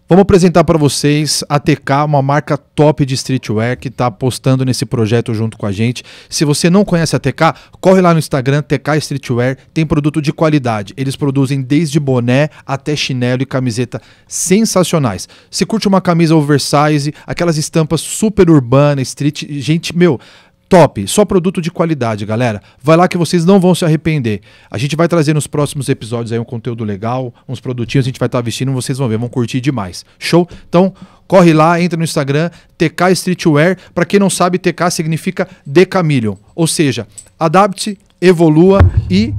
Vamos apresentar para vocês a TK, uma marca top de streetwear que está apostando nesse projeto junto com a gente. Se você não conhece a TK, corre lá no Instagram, TK Streetwear, tem produto de qualidade. Eles produzem desde boné até chinelo e camiseta sensacionais. Se curte uma camisa oversize, aquelas estampas super urbanas, street, gente, meu, top, só produto de qualidade, galera. Vai lá que vocês não vão se arrepender. A gente vai trazer nos próximos episódios aí um conteúdo legal, uns produtinhos a gente vai estar tá vestindo, vocês vão ver, vão curtir demais. Show? Então, corre lá, entra no Instagram, TK Streetwear. Para quem não sabe, TK significa Decamillion, ou seja, adapte, evolua e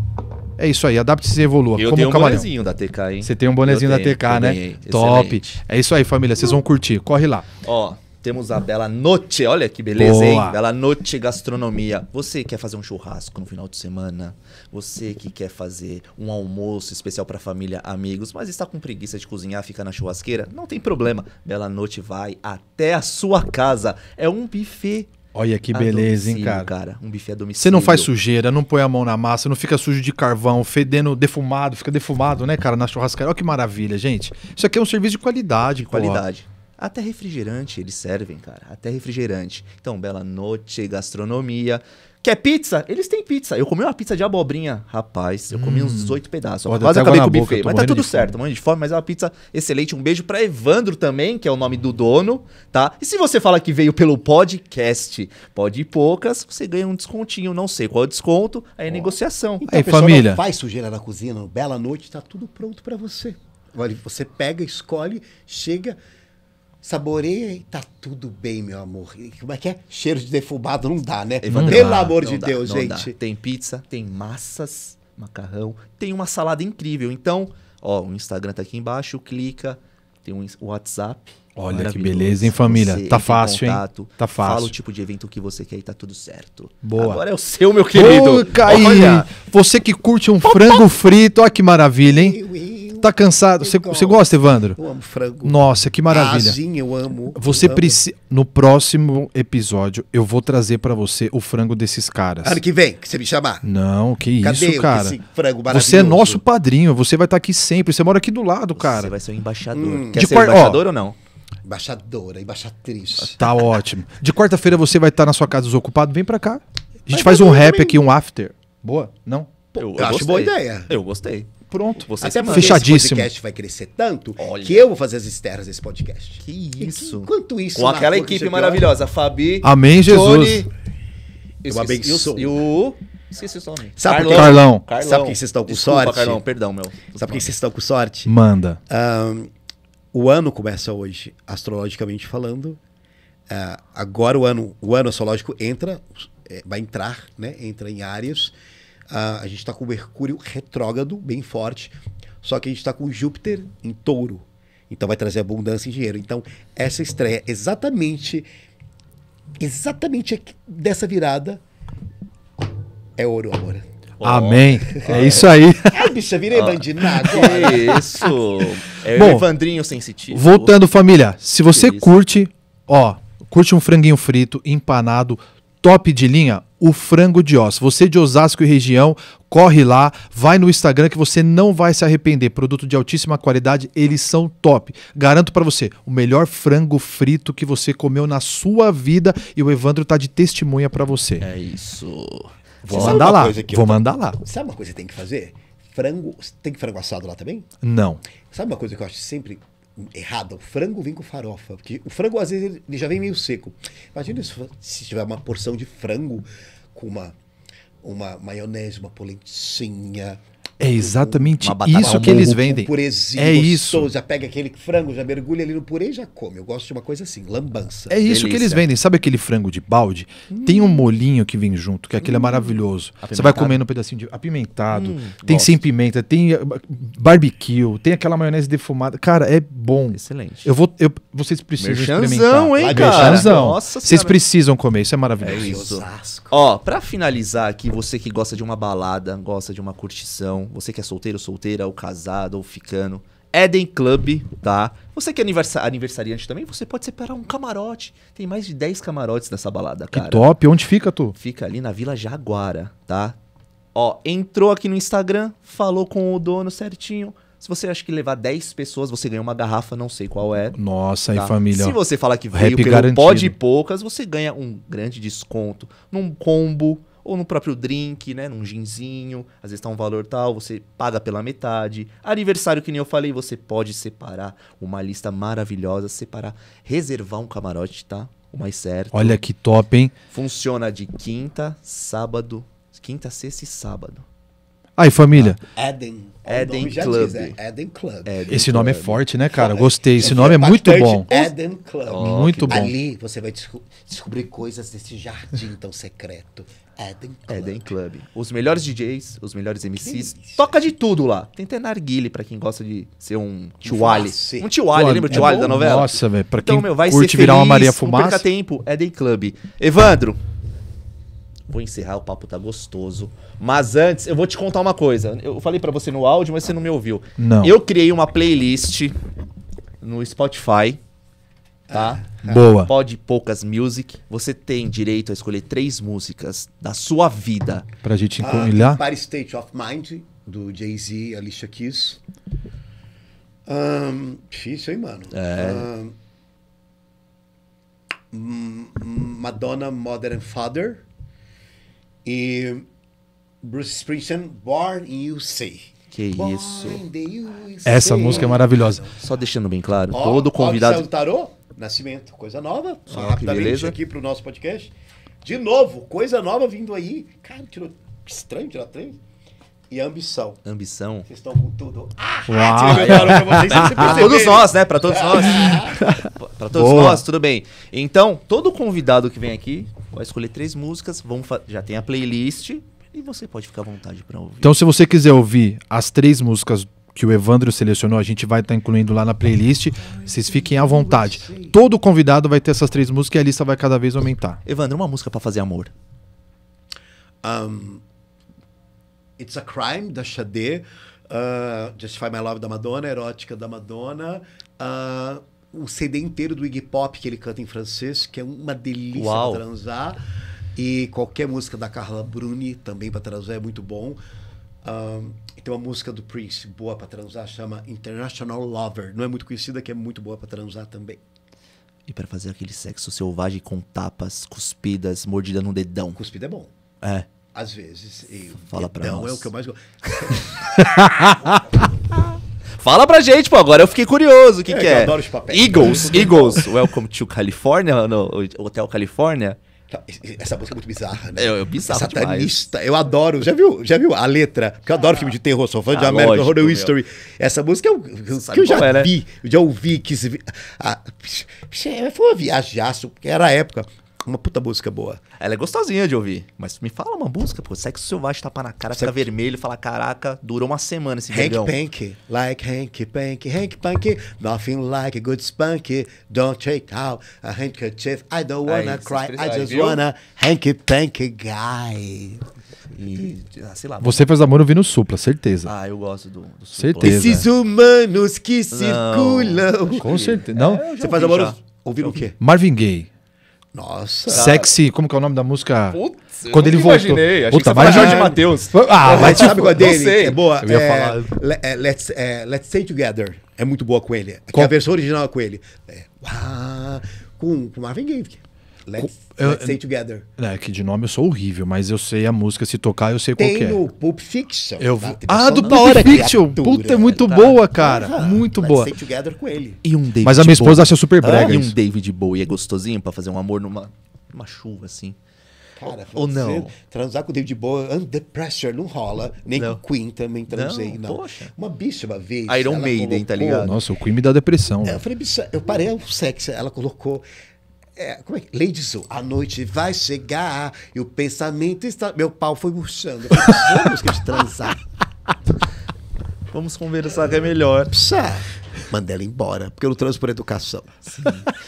é isso aí, adapte-se e evolua. Eu como tenho um bonezinho da TK, hein? Você tem um bonezinho tenho, da TK, né? Top. É isso aí, família. Vocês vão curtir. Corre lá. Ó, temos a Bela Noite, olha que beleza, Boa. hein? Bela Noite Gastronomia. Você quer fazer um churrasco no final de semana? Você que quer fazer um almoço especial para família, amigos, mas está com preguiça de cozinhar, fica na churrasqueira? Não tem problema. Bela Noite vai até a sua casa. É um buffet Olha que beleza, hein, cara? cara. Um buffet a domicílio. Você não faz sujeira, não põe a mão na massa, não fica sujo de carvão, fedendo, defumado, fica defumado, né, cara, na churrasqueira Olha que maravilha, gente. Isso aqui é um serviço de qualidade, de Qualidade. Até refrigerante eles servem, cara. Até refrigerante. Então, Bela Noite, gastronomia. Quer pizza? Eles têm pizza. Eu comi uma pizza de abobrinha. Rapaz, eu comi hum. uns oito pedaços. Pô, Quase tá acabei com o buffet. Mas tá tudo certo, mãe de fome. Mas é uma pizza excelente. Um beijo pra Evandro também, que é o nome do dono, tá? E se você fala que veio pelo podcast Pode Poucas, você ganha um descontinho. Não sei qual é o desconto, aí é oh. negociação. Então, aí, família. Não faz sujeira na cozinha, Bela Noite, tá tudo pronto para você. Olha, você pega, escolhe, chega Saboreia e tá tudo bem, meu amor. Como é que é? Cheiro de defumado não dá, né? Não Pelo dá, amor de dá, Deus, gente. Dá. Tem pizza, tem massas, macarrão, tem uma salada incrível. Então, ó, o Instagram tá aqui embaixo, clica, tem um WhatsApp. Olha que beleza, hein, família? Você tá fácil, contato, hein? Tá fácil. Fala o tipo de evento que você quer e tá tudo certo. Boa. Agora é o seu, meu querido. Ô, Caí, Olha. você que curte um frango frito, olha que maravilha, hein? tá cansado. Você, você gosta, Evandro? Eu amo frango. Nossa, que maravilha. Asinha, eu amo. Você precisa. No próximo episódio, eu vou trazer para você o frango desses caras. Ano que vem, que você me chamar. Não, que Cadê isso, cara. Esse frango maravilhoso? Você é nosso padrinho, você vai estar tá aqui sempre. Você mora aqui do lado, cara. Você vai ser o embaixador. Hum. Quer De ser qual... embaixador ou não? Embaixadora, embaixatriz. Ah, tá ótimo. De quarta-feira você vai estar tá na sua casa desocupado, vem pra cá. A gente faz um rap também. aqui, um after. Boa? Não? Pô, eu, eu acho boa ideia. Eu gostei pronto, você Até porque fechadíssimo. Esse podcast vai crescer tanto Olha. que eu vou fazer as externas desse podcast. Que isso. Que, enquanto isso, com aquela equipe maravilhosa, Fabi. Amém, Jesus. Tony, eu, abençoo. E o Esqueci o nome. Sabe Carlão. quê? Carlão. Carlão. Sabe por que vocês estão com Desculpa, sorte? Carlão, perdão, meu. Sabe por que vocês estão com sorte? Manda. Um, o ano começa hoje, astrologicamente falando. Uh, agora o ano, o ano astrológico entra, é, vai entrar, né? Entra em áreas ah, a, gente está com o Mercúrio retrógrado, bem forte, só que a gente está com Júpiter em touro. Então vai trazer abundância e dinheiro. Então, essa estreia exatamente exatamente dessa virada é ouro, amor. Oh. Amém. É oh. isso aí. Ai, bicha, virei oh. bandinado. isso. É o Evandrinho sensitivo. Voltando, família. Se você curte, ó, curte um franguinho frito, empanado, top de linha, o frango de osso, Você de Osasco e região, corre lá, vai no Instagram que você não vai se arrepender. Produto de altíssima qualidade, eles são top. Garanto para você, o melhor frango frito que você comeu na sua vida e o Evandro tá de testemunha para você. É isso. Vou você mandar lá. Vou mandar lá. Sabe uma coisa que tem que fazer? Frango, tem frango assado lá também? Não. Sabe uma coisa que eu acho sempre errada. O frango vem com farofa. Porque o frango, às vezes, ele já vem meio seco. Imagina se tiver uma porção de frango com uma, uma maionese, uma polentinha, é exatamente isso que eles vendem. é isso. Já pega aquele frango, já mergulha ali no purê e já come. Eu gosto de uma coisa assim, lambança. É isso Delícia. que eles vendem. Sabe aquele frango de balde? Hum. Tem um hum. molinho que vem junto, que aquele é hum. é maravilhoso. Você vai comendo um pedacinho de apimentado, hum, tem gosto. sem pimenta, tem eh, barbecue, tem aquela maionese defumada. Cara, é bom. Excelente. Eu vou, eu, vocês precisam experimentar. hein, cara? Merchanzão. Nossa Vocês precisam comer, isso é maravilhoso. É isso. Ó, pra finalizar aqui, você que gosta de uma balada, gosta de uma curtição, você que é solteiro, solteira, ou casado, ou ficando. Eden Club, tá? Você que é aniversariante também, você pode separar um camarote. Tem mais de 10 camarotes nessa balada, cara. Que top! Onde fica, tu? Fica ali na Vila Jaguara, tá? Ó, entrou aqui no Instagram, falou com o dono certinho. Se você acha que levar 10 pessoas, você ganha uma garrafa, não sei qual é. Nossa, aí tá? família. Se você falar que veio pelo pode poucas, você ganha um grande desconto num combo ou no próprio drink, né? Num ginzinho, às vezes tá um valor tal, você paga pela metade. Aniversário, que nem eu falei, você pode separar uma lista maravilhosa, separar, reservar um camarote, tá? O mais certo. Olha que top, hein? Funciona de quinta, sábado, quinta, sexta e sábado. Aí, família. Ah, Eden. Eden Club. Diz, é Eden Club. Eden esse nome é forte, né, cara? Gostei. Esse nome é, é muito bom. Eden Club. Oh, muito bom. Ali você vai desco descobrir coisas desse jardim tão secreto Eden Club. Eden Club. Os melhores DJs, os melhores MCs. Toca de tudo lá. Tem até narguile pra quem gosta de ser um tiwali. Um tiwali, lembra o tiwali é da novela? Nossa, velho. Pra então, quem então, meu, vai curte ser virar uma Maria Fumaça. Não perca tempo, Eden Club. Evandro, vou encerrar, o papo tá gostoso. Mas antes, eu vou te contar uma coisa. Eu falei para você no áudio, mas você não me ouviu. Não. Eu criei uma playlist no Spotify tá? É. Boa. Pode Poucas Music. Você tem direito a escolher três músicas da sua vida. Pra gente encomendar. Ah, State of Mind, do Jay-Z, Alicia Keys. Um, difícil, hein, mano? É. Um, Madonna, Mother and Father. E Bruce Springsteen, Born in USA. Que Born isso. Essa música é maravilhosa. Só deixando bem claro, oh, todo convidado. Ó, é tarô? Nascimento, coisa nova, só rapidamente aqui para o nosso podcast. De novo, coisa nova vindo aí. Cara, tirou estranho tirar três. E ambição. Ambição. Vocês estão com tudo. Ah, Uau. Né? pra todos nós, né? Ah. Para todos nós. para todos Boa. nós, tudo bem. Então, todo convidado que vem aqui vai escolher três músicas, vamos já tem a playlist e você pode ficar à vontade para ouvir. Então, se você quiser ouvir as três músicas que o Evandro selecionou, a gente vai estar tá incluindo lá na playlist. Vocês fiquem à vontade. Todo convidado vai ter essas três músicas e a lista vai cada vez aumentar. Evandro, uma música para fazer amor. Um, It's a Crime, da Xadê. Uh, Justify My Love, da Madonna. Erótica, da Madonna. Uh, o CD inteiro do Iggy Pop, que ele canta em francês, que é uma delícia Uau. transar. E qualquer música da Carla Bruni também para transar é muito bom. Um, tem uma música do Prince boa para transar, chama International Lover. Não é muito conhecida, que é muito boa para transar também. E para fazer aquele sexo selvagem com tapas, cuspidas, mordida no dedão. Cuspida é bom. É. Às vezes. Fala para é nós. é o que eu mais gosto. Fala pra gente, pô. Agora eu fiquei curioso. O que é? Que que é? Eu adoro os papéis. Eagles, Eagles. Welcome to California, no Hotel California. Tá, essa música é muito bizarra, né? É, eu é bizarro é Satanista. Demais. Eu adoro. Já viu, já viu a letra? Porque eu adoro ah, filme de terror, sou fã ah, de American lógico, Horror History. Meu. Essa música eu, é que eu já é, né? vi, né? já ouvi. quis se, ah, foi uma viajaço, porque era a época uma puta música boa. Ela é gostosinha de ouvir, mas me fala uma música, pô. Sexo Selvagem tapa na cara, fica Você... vermelho, fala, caraca, durou uma semana esse Hank Pank, like Hank Pank, Hank Pank, nothing like a good spunk. don't take out a handkerchief, I don't wanna Aí, cry, I just viu? wanna Hank Pank guy. E, ah, sei lá. Você faz amor ouvindo Supla, certeza. Ah, eu gosto do, do Supla. Certeza. Esses humanos que não, circulam. Com certeza. Não? É, você faz amor ouvindo o quê? Marvin Gaye. Nossa. Sexy, como que é o nome da música? Putz, Quando ele voltou. Imaginei, achei Puta, que você de Matheus. Ah, mas sabe tipo, qual é dele? É boa. Eu ia é, falar. É, let's, é, let's Stay Together. É muito boa com ele. É qual? A versão original é com ele. É, com, com Marvin Gaye. Let's, let's Stay Together. É, que de nome eu sou horrível, mas eu sei a música, se tocar eu sei Tem qual é. Tem no Pulp Fiction. Eu tá? Tá Ah, do Pulp Fiction! Tá? Puta, é muito tá. boa, cara. Ah, muito let's boa. Stay Together com ele. E um David mas a minha esposa Bowie. acha super brega ah, E um David Bowie é gostosinho pra fazer um amor numa, numa chuva, assim. Cara, ou não. transar com o David Bowie under pressure não rola. Nem não. Queen também transei, não. não. Poxa. Uma bicha uma vez. Iron Maiden, colocou... tá ligado? Nossa, o Queen me dá depressão. É, eu falei, bicha, eu parei o é sexo. Ela colocou é, como é que? Lady Zou. A noite vai chegar e o pensamento está. Meu pau foi murchando. Vamos que de transar. Vamos conversar que é melhor. Psá. Manda ela embora, porque eu não transo por educação. Sim.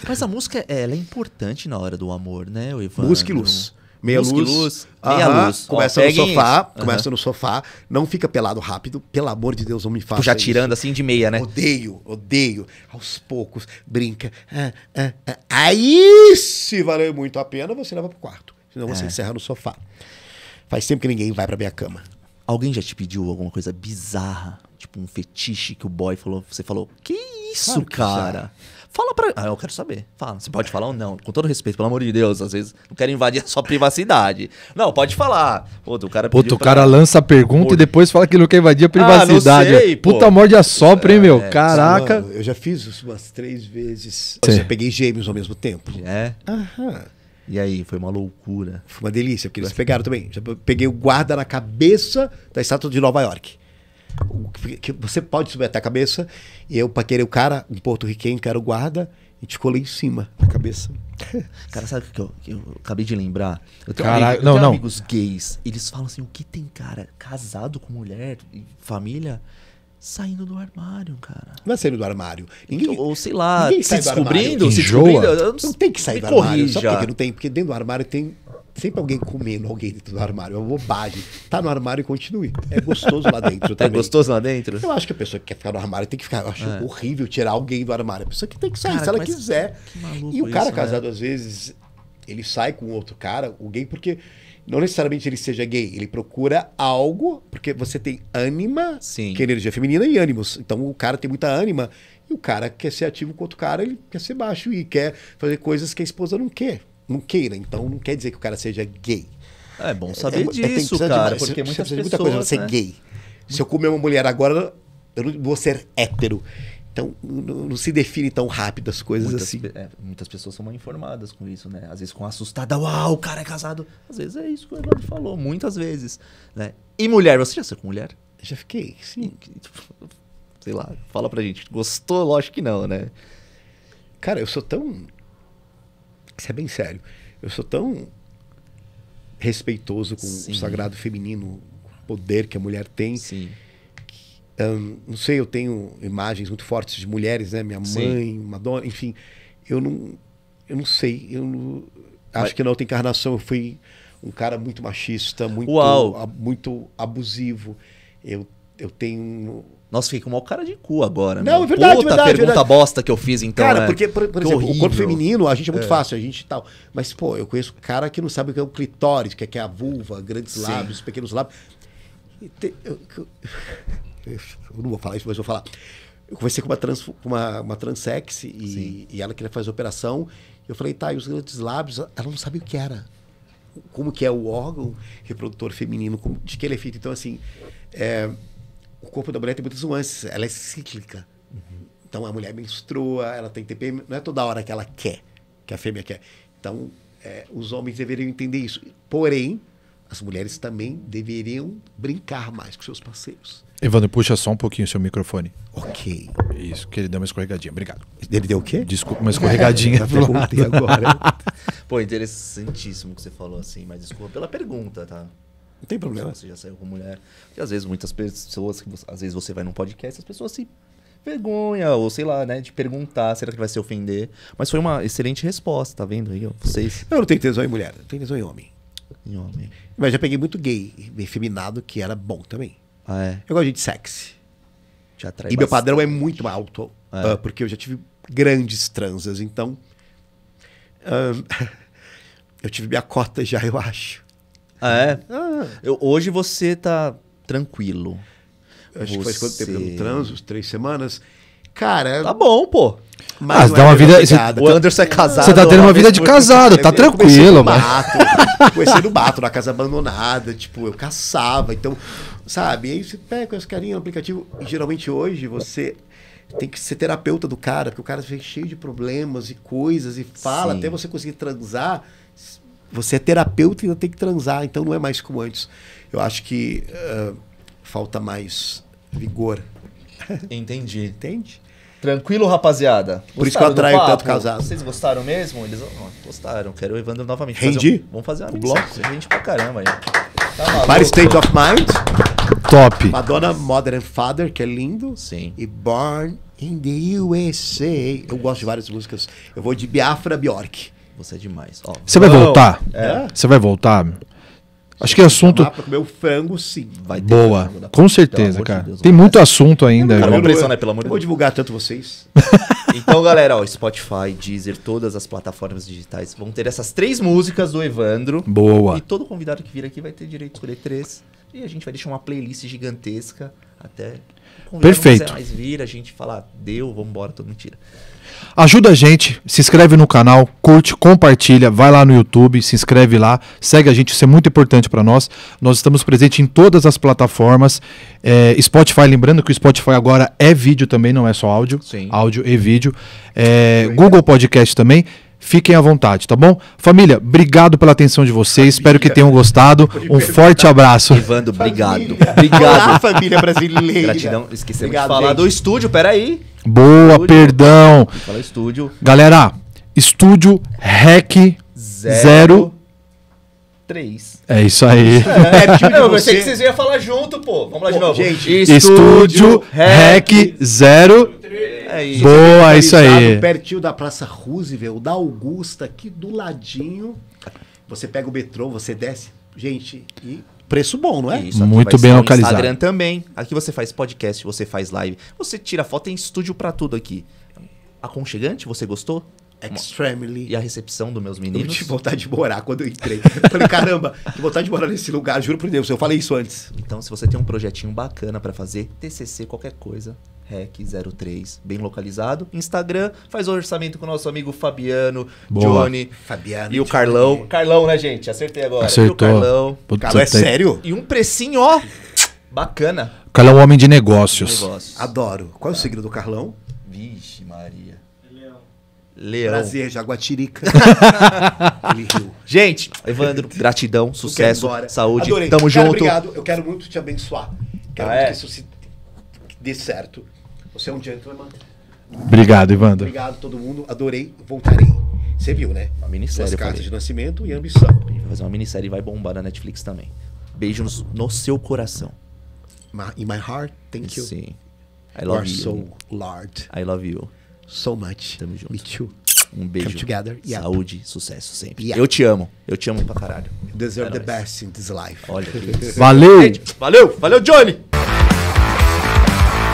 Mas a música ela é importante na hora do amor, né, Ivan? Música e luz meia luz. luz. Meia luz. Começa no sofá, isso. começa no sofá, não fica pelado rápido, pelo amor de Deus, não me faça. Tu tipo, já tirando assim de meia, né? Odeio, odeio. Aos poucos, brinca. Ah, ah, ah. Aí, se valer muito a pena, você leva pro quarto. Senão você é. encerra no sofá. Faz tempo que ninguém vai pra minha cama. Alguém já te pediu alguma coisa bizarra? Tipo um fetiche que o boy falou, você falou, que isso, claro que cara? Já. Fala pra. Ah, eu quero saber. Fala. Você pode falar ou não? Com todo respeito, pelo amor de Deus. Às vezes não quero invadir a sua privacidade. Não, pode falar. Outro cara Outro o cara lança a pergunta e depois fala que não quer invadir a ah, privacidade. Ah, sei, Puta morde a sopra, hein, meu? É, Caraca. Mano, eu já fiz isso umas três vezes. Eu já peguei gêmeos ao mesmo tempo. É. Aham. E aí, foi uma loucura. Foi uma delícia, porque eles pegaram também. Já peguei o guarda na cabeça da estátua de Nova York que, você pode subir até a cabeça. E eu paquerei o cara, um porto-riquenho, que era o guarda, e te colei em cima da cabeça. Cara, sabe o que eu, que eu acabei de lembrar? Eu tenho, Caralho, amigo, eu tenho não. amigos gays, eles falam assim: o que tem cara casado com mulher, família, saindo do armário, cara. Não é saindo do armário. Ninguém, então, ou sei lá, se descobrindo, se descobrindo, Não, tem que sair do armário. só porque não tem? Porque dentro do armário tem sempre alguém comendo alguém dentro do armário. É uma bobagem. Tá no armário e continue. É gostoso lá dentro é também. É gostoso lá dentro? Eu acho que a pessoa que quer ficar no armário tem que ficar. Eu acho é. horrível tirar alguém do armário. A pessoa que tem que sair cara, se ela quiser. E o cara isso, né? casado, né? às vezes, ele sai com outro cara, o gay, porque não necessariamente ele seja gay, ele procura algo, porque você tem ânima, Sim. que é energia feminina, e ânimos. Então o cara tem muita ânima, e o cara quer ser ativo com outro cara, ele quer ser baixo e quer fazer coisas que a esposa não quer não queira. Então não quer dizer que o cara seja gay. É bom saber é, é disso, é, cara, de, porque você, muitas pessoas, muita coisa, você é né? ser gay. Se eu comer uma mulher agora, eu não vou ser hétero. Então, não, não se define tão rápido as coisas muitas, assim. É, muitas pessoas são mal informadas com isso, né? Às vezes com assustada, uau, o cara é casado. Às vezes é isso que o Eduardo falou, muitas vezes. Né? E mulher, você já saiu com mulher? Já fiquei, sim. Tipo, sei lá, fala pra gente. Gostou? Lógico que não, né? Cara, eu sou tão isso é bem sério. Eu sou tão respeitoso com Sim. o sagrado feminino, o poder que a mulher tem. Sim. um, não sei, eu tenho imagens muito fortes de mulheres, né? Minha Sim. mãe, Madonna, enfim. Eu não, eu não sei. Eu não, acho Mas... que na outra encarnação eu fui um cara muito machista, muito, a, muito abusivo. Eu, eu tenho nossa, fiquei com uma cara de cu agora. Não, meu. é verdade, Puta verdade, pergunta verdade. bosta que eu fiz, então. Cara, né? porque, por, por exemplo, horrível. o corpo feminino, a gente é muito é. fácil, a gente tal. Mas, pô, eu conheço cara que não sabe o que é o clitóris, o é, que é a vulva, grandes Sim. lábios, pequenos lábios. Te, eu, eu, eu, não vou falar isso, mas vou falar. Eu conversei com uma, trans, uma, uma transex e, e, ela queria fazer operação. Eu falei, tá, e os grandes lábios? Ela não sabia o que era. Como que é o órgão reprodutor feminino, como, de que ele é feito. Então, assim, é, o corpo da mulher tem muitas nuances, ela é cíclica. Uhum. Então a mulher menstrua, ela tem TPM, não é toda hora que ela quer, que a fêmea quer. Então é, os homens deveriam entender isso. Porém, as mulheres também deveriam brincar mais com seus parceiros. Evandro, puxa só um pouquinho o seu microfone. Ok. Isso, que ele deu uma escorregadinha. Obrigado. Ele deu o quê? Desculpa, uma escorregadinha. Já agora. Pô, interessantíssimo que você falou assim, mas desculpa pela pergunta, tá? Não tem problema você já saiu com mulher. e às vezes muitas pessoas, que às vezes você vai num podcast, as pessoas se vergonha, ou sei lá, né, de perguntar, será que vai se ofender? Mas foi uma excelente resposta, tá vendo aí, vocês. eu não tenho tesão em mulher, eu tenho tesão em homem. Em homem. Mas já peguei muito gay, efeminado, que era bom também. Ah, é? Eu gosto de sexy. Te atrai e bastante. meu padrão é muito alto, é. Uh, porque eu já tive grandes transas, então... Uh, eu tive minha cota já, eu acho. Ah, é. Ah. Eu, hoje você tá tranquilo. Acho você... que faz quanto tempo? No trânsito? Três semanas? Cara. Tá bom, pô. Mas ah, dá é uma vida. Complicada. O Anderson é casado. Você tá tendo uma vida de casado, tá tranquilo, mano. Comecei no mato, na casa abandonada, tipo, eu caçava, então, sabe? E aí você pega os carinhos no aplicativo. E geralmente hoje você tem que ser terapeuta do cara, porque o cara vem cheio de problemas e coisas e fala Sim. até você conseguir transar você é terapeuta e ainda tem que transar, então não é mais como antes. Eu acho que uh, falta mais vigor. Entendi. Entende? Tranquilo, rapaziada? Gostaram Por isso que eu atraio tanto casado. Vocês gostaram mesmo? Eles gostaram. Quero o Evandro novamente. Rendi? Um, vamos fazer uma bloco. Gente pra caramba aí. Tá State of Mind. Top. Madonna Modern Father, que é lindo. Sim. E Born in the USA. Eu gosto de várias músicas. Eu vou de Biafra Bjork. Você é demais. Ó, você vai voltar? É? Você vai voltar? Acho que assunto. Meu frango, sim. Vai ter Boa. Frango Com certeza, cara. De Deus, Tem muito assunto ainda. Cara, eu, pressão, né, pelo amor eu, de Deus. vou divulgar tanto vocês. então, galera, ó, Spotify, Deezer, todas as plataformas digitais vão ter essas três músicas do Evandro. Boa. E todo convidado que vir aqui vai ter direito a escolher três. E a gente vai deixar uma playlist gigantesca até. Perfeito. mais vir, a gente falar, deu, vamos embora, tudo mentira. Ajuda a gente, se inscreve no canal, curte, compartilha, vai lá no YouTube, se inscreve lá, segue a gente, isso é muito importante para nós. Nós estamos presentes em todas as plataformas. É, Spotify, lembrando que o Spotify agora é vídeo também, não é só áudio. Sim. Áudio e vídeo. É, Google Podcast também. Fiquem à vontade, tá bom? Família, obrigado pela atenção de vocês. Espero que tenham gostado. Um forte abraço. Ivando, obrigado. Obrigado. família brasileira. Gratidão. Esquecemos obrigado, de falar gente. do estúdio, peraí. Boa, estúdio. perdão. Fala estúdio. Galera, estúdio REC 03. É isso aí. É, tipo, eu pensei que vocês iam falar junto, pô. Vamos lá de novo. Gente, estúdio, estúdio REC 03. É isso. Boa, é isso aí. Pertinho da Praça Roosevelt, da Augusta, aqui do ladinho. Você pega o metrô, você desce. Gente, e preço bom, não é? Isso, Muito bem localizado. Instagram também. Aqui você faz podcast, você faz live, você tira foto, tem estúdio para tudo aqui. Aconchegante, você gostou? Extremely. E a recepção dos meus meninos. Eu tive vontade de morar quando eu entrei. Eu falei, caramba, que vontade de morar nesse lugar, juro por Deus, eu falei isso antes. Então, se você tem um projetinho bacana para fazer, TCC, qualquer coisa, REC03, bem localizado. Instagram, faz o orçamento com o nosso amigo Fabiano, Boa. Johnny Fabiano, e o Carlão. Carlão, né, gente? Acertei agora. Acertou. E o Carlão. Putz, Carlão, é sério? E um precinho, ó, bacana. Carlão é um homem de negócios. De negócios. Adoro. Qual é o tá. signo do Carlão? Vixe, Maria. Leão. Prazer, Jaguatirica. Ele riu. Gente, Evandro, gratidão, sucesso, saúde. Adorei. Tamo Cara, junto. Obrigado, eu quero muito te abençoar. Quero ah, é? que isso se dê certo. Você é um gentleman. Obrigado, Evandro. Obrigado a todo mundo. Adorei, voltarei. Você viu, né? Uma minissérie. As cartas de nascimento e ambição. A gente vai fazer uma minissérie e vai bombar na Netflix também. Beijos no, seu coração. My, in my heart, thank you. Sim. I love you. you. so large. I love you so much. Tamo junto. Me too. Um beijo. Come together. Yep. Saúde, sucesso sempre. Yep. Eu te amo. Eu te amo pra caralho. You deserve é the best in this life. Olha que isso. Valeu! Valeu, valeu, Johnny!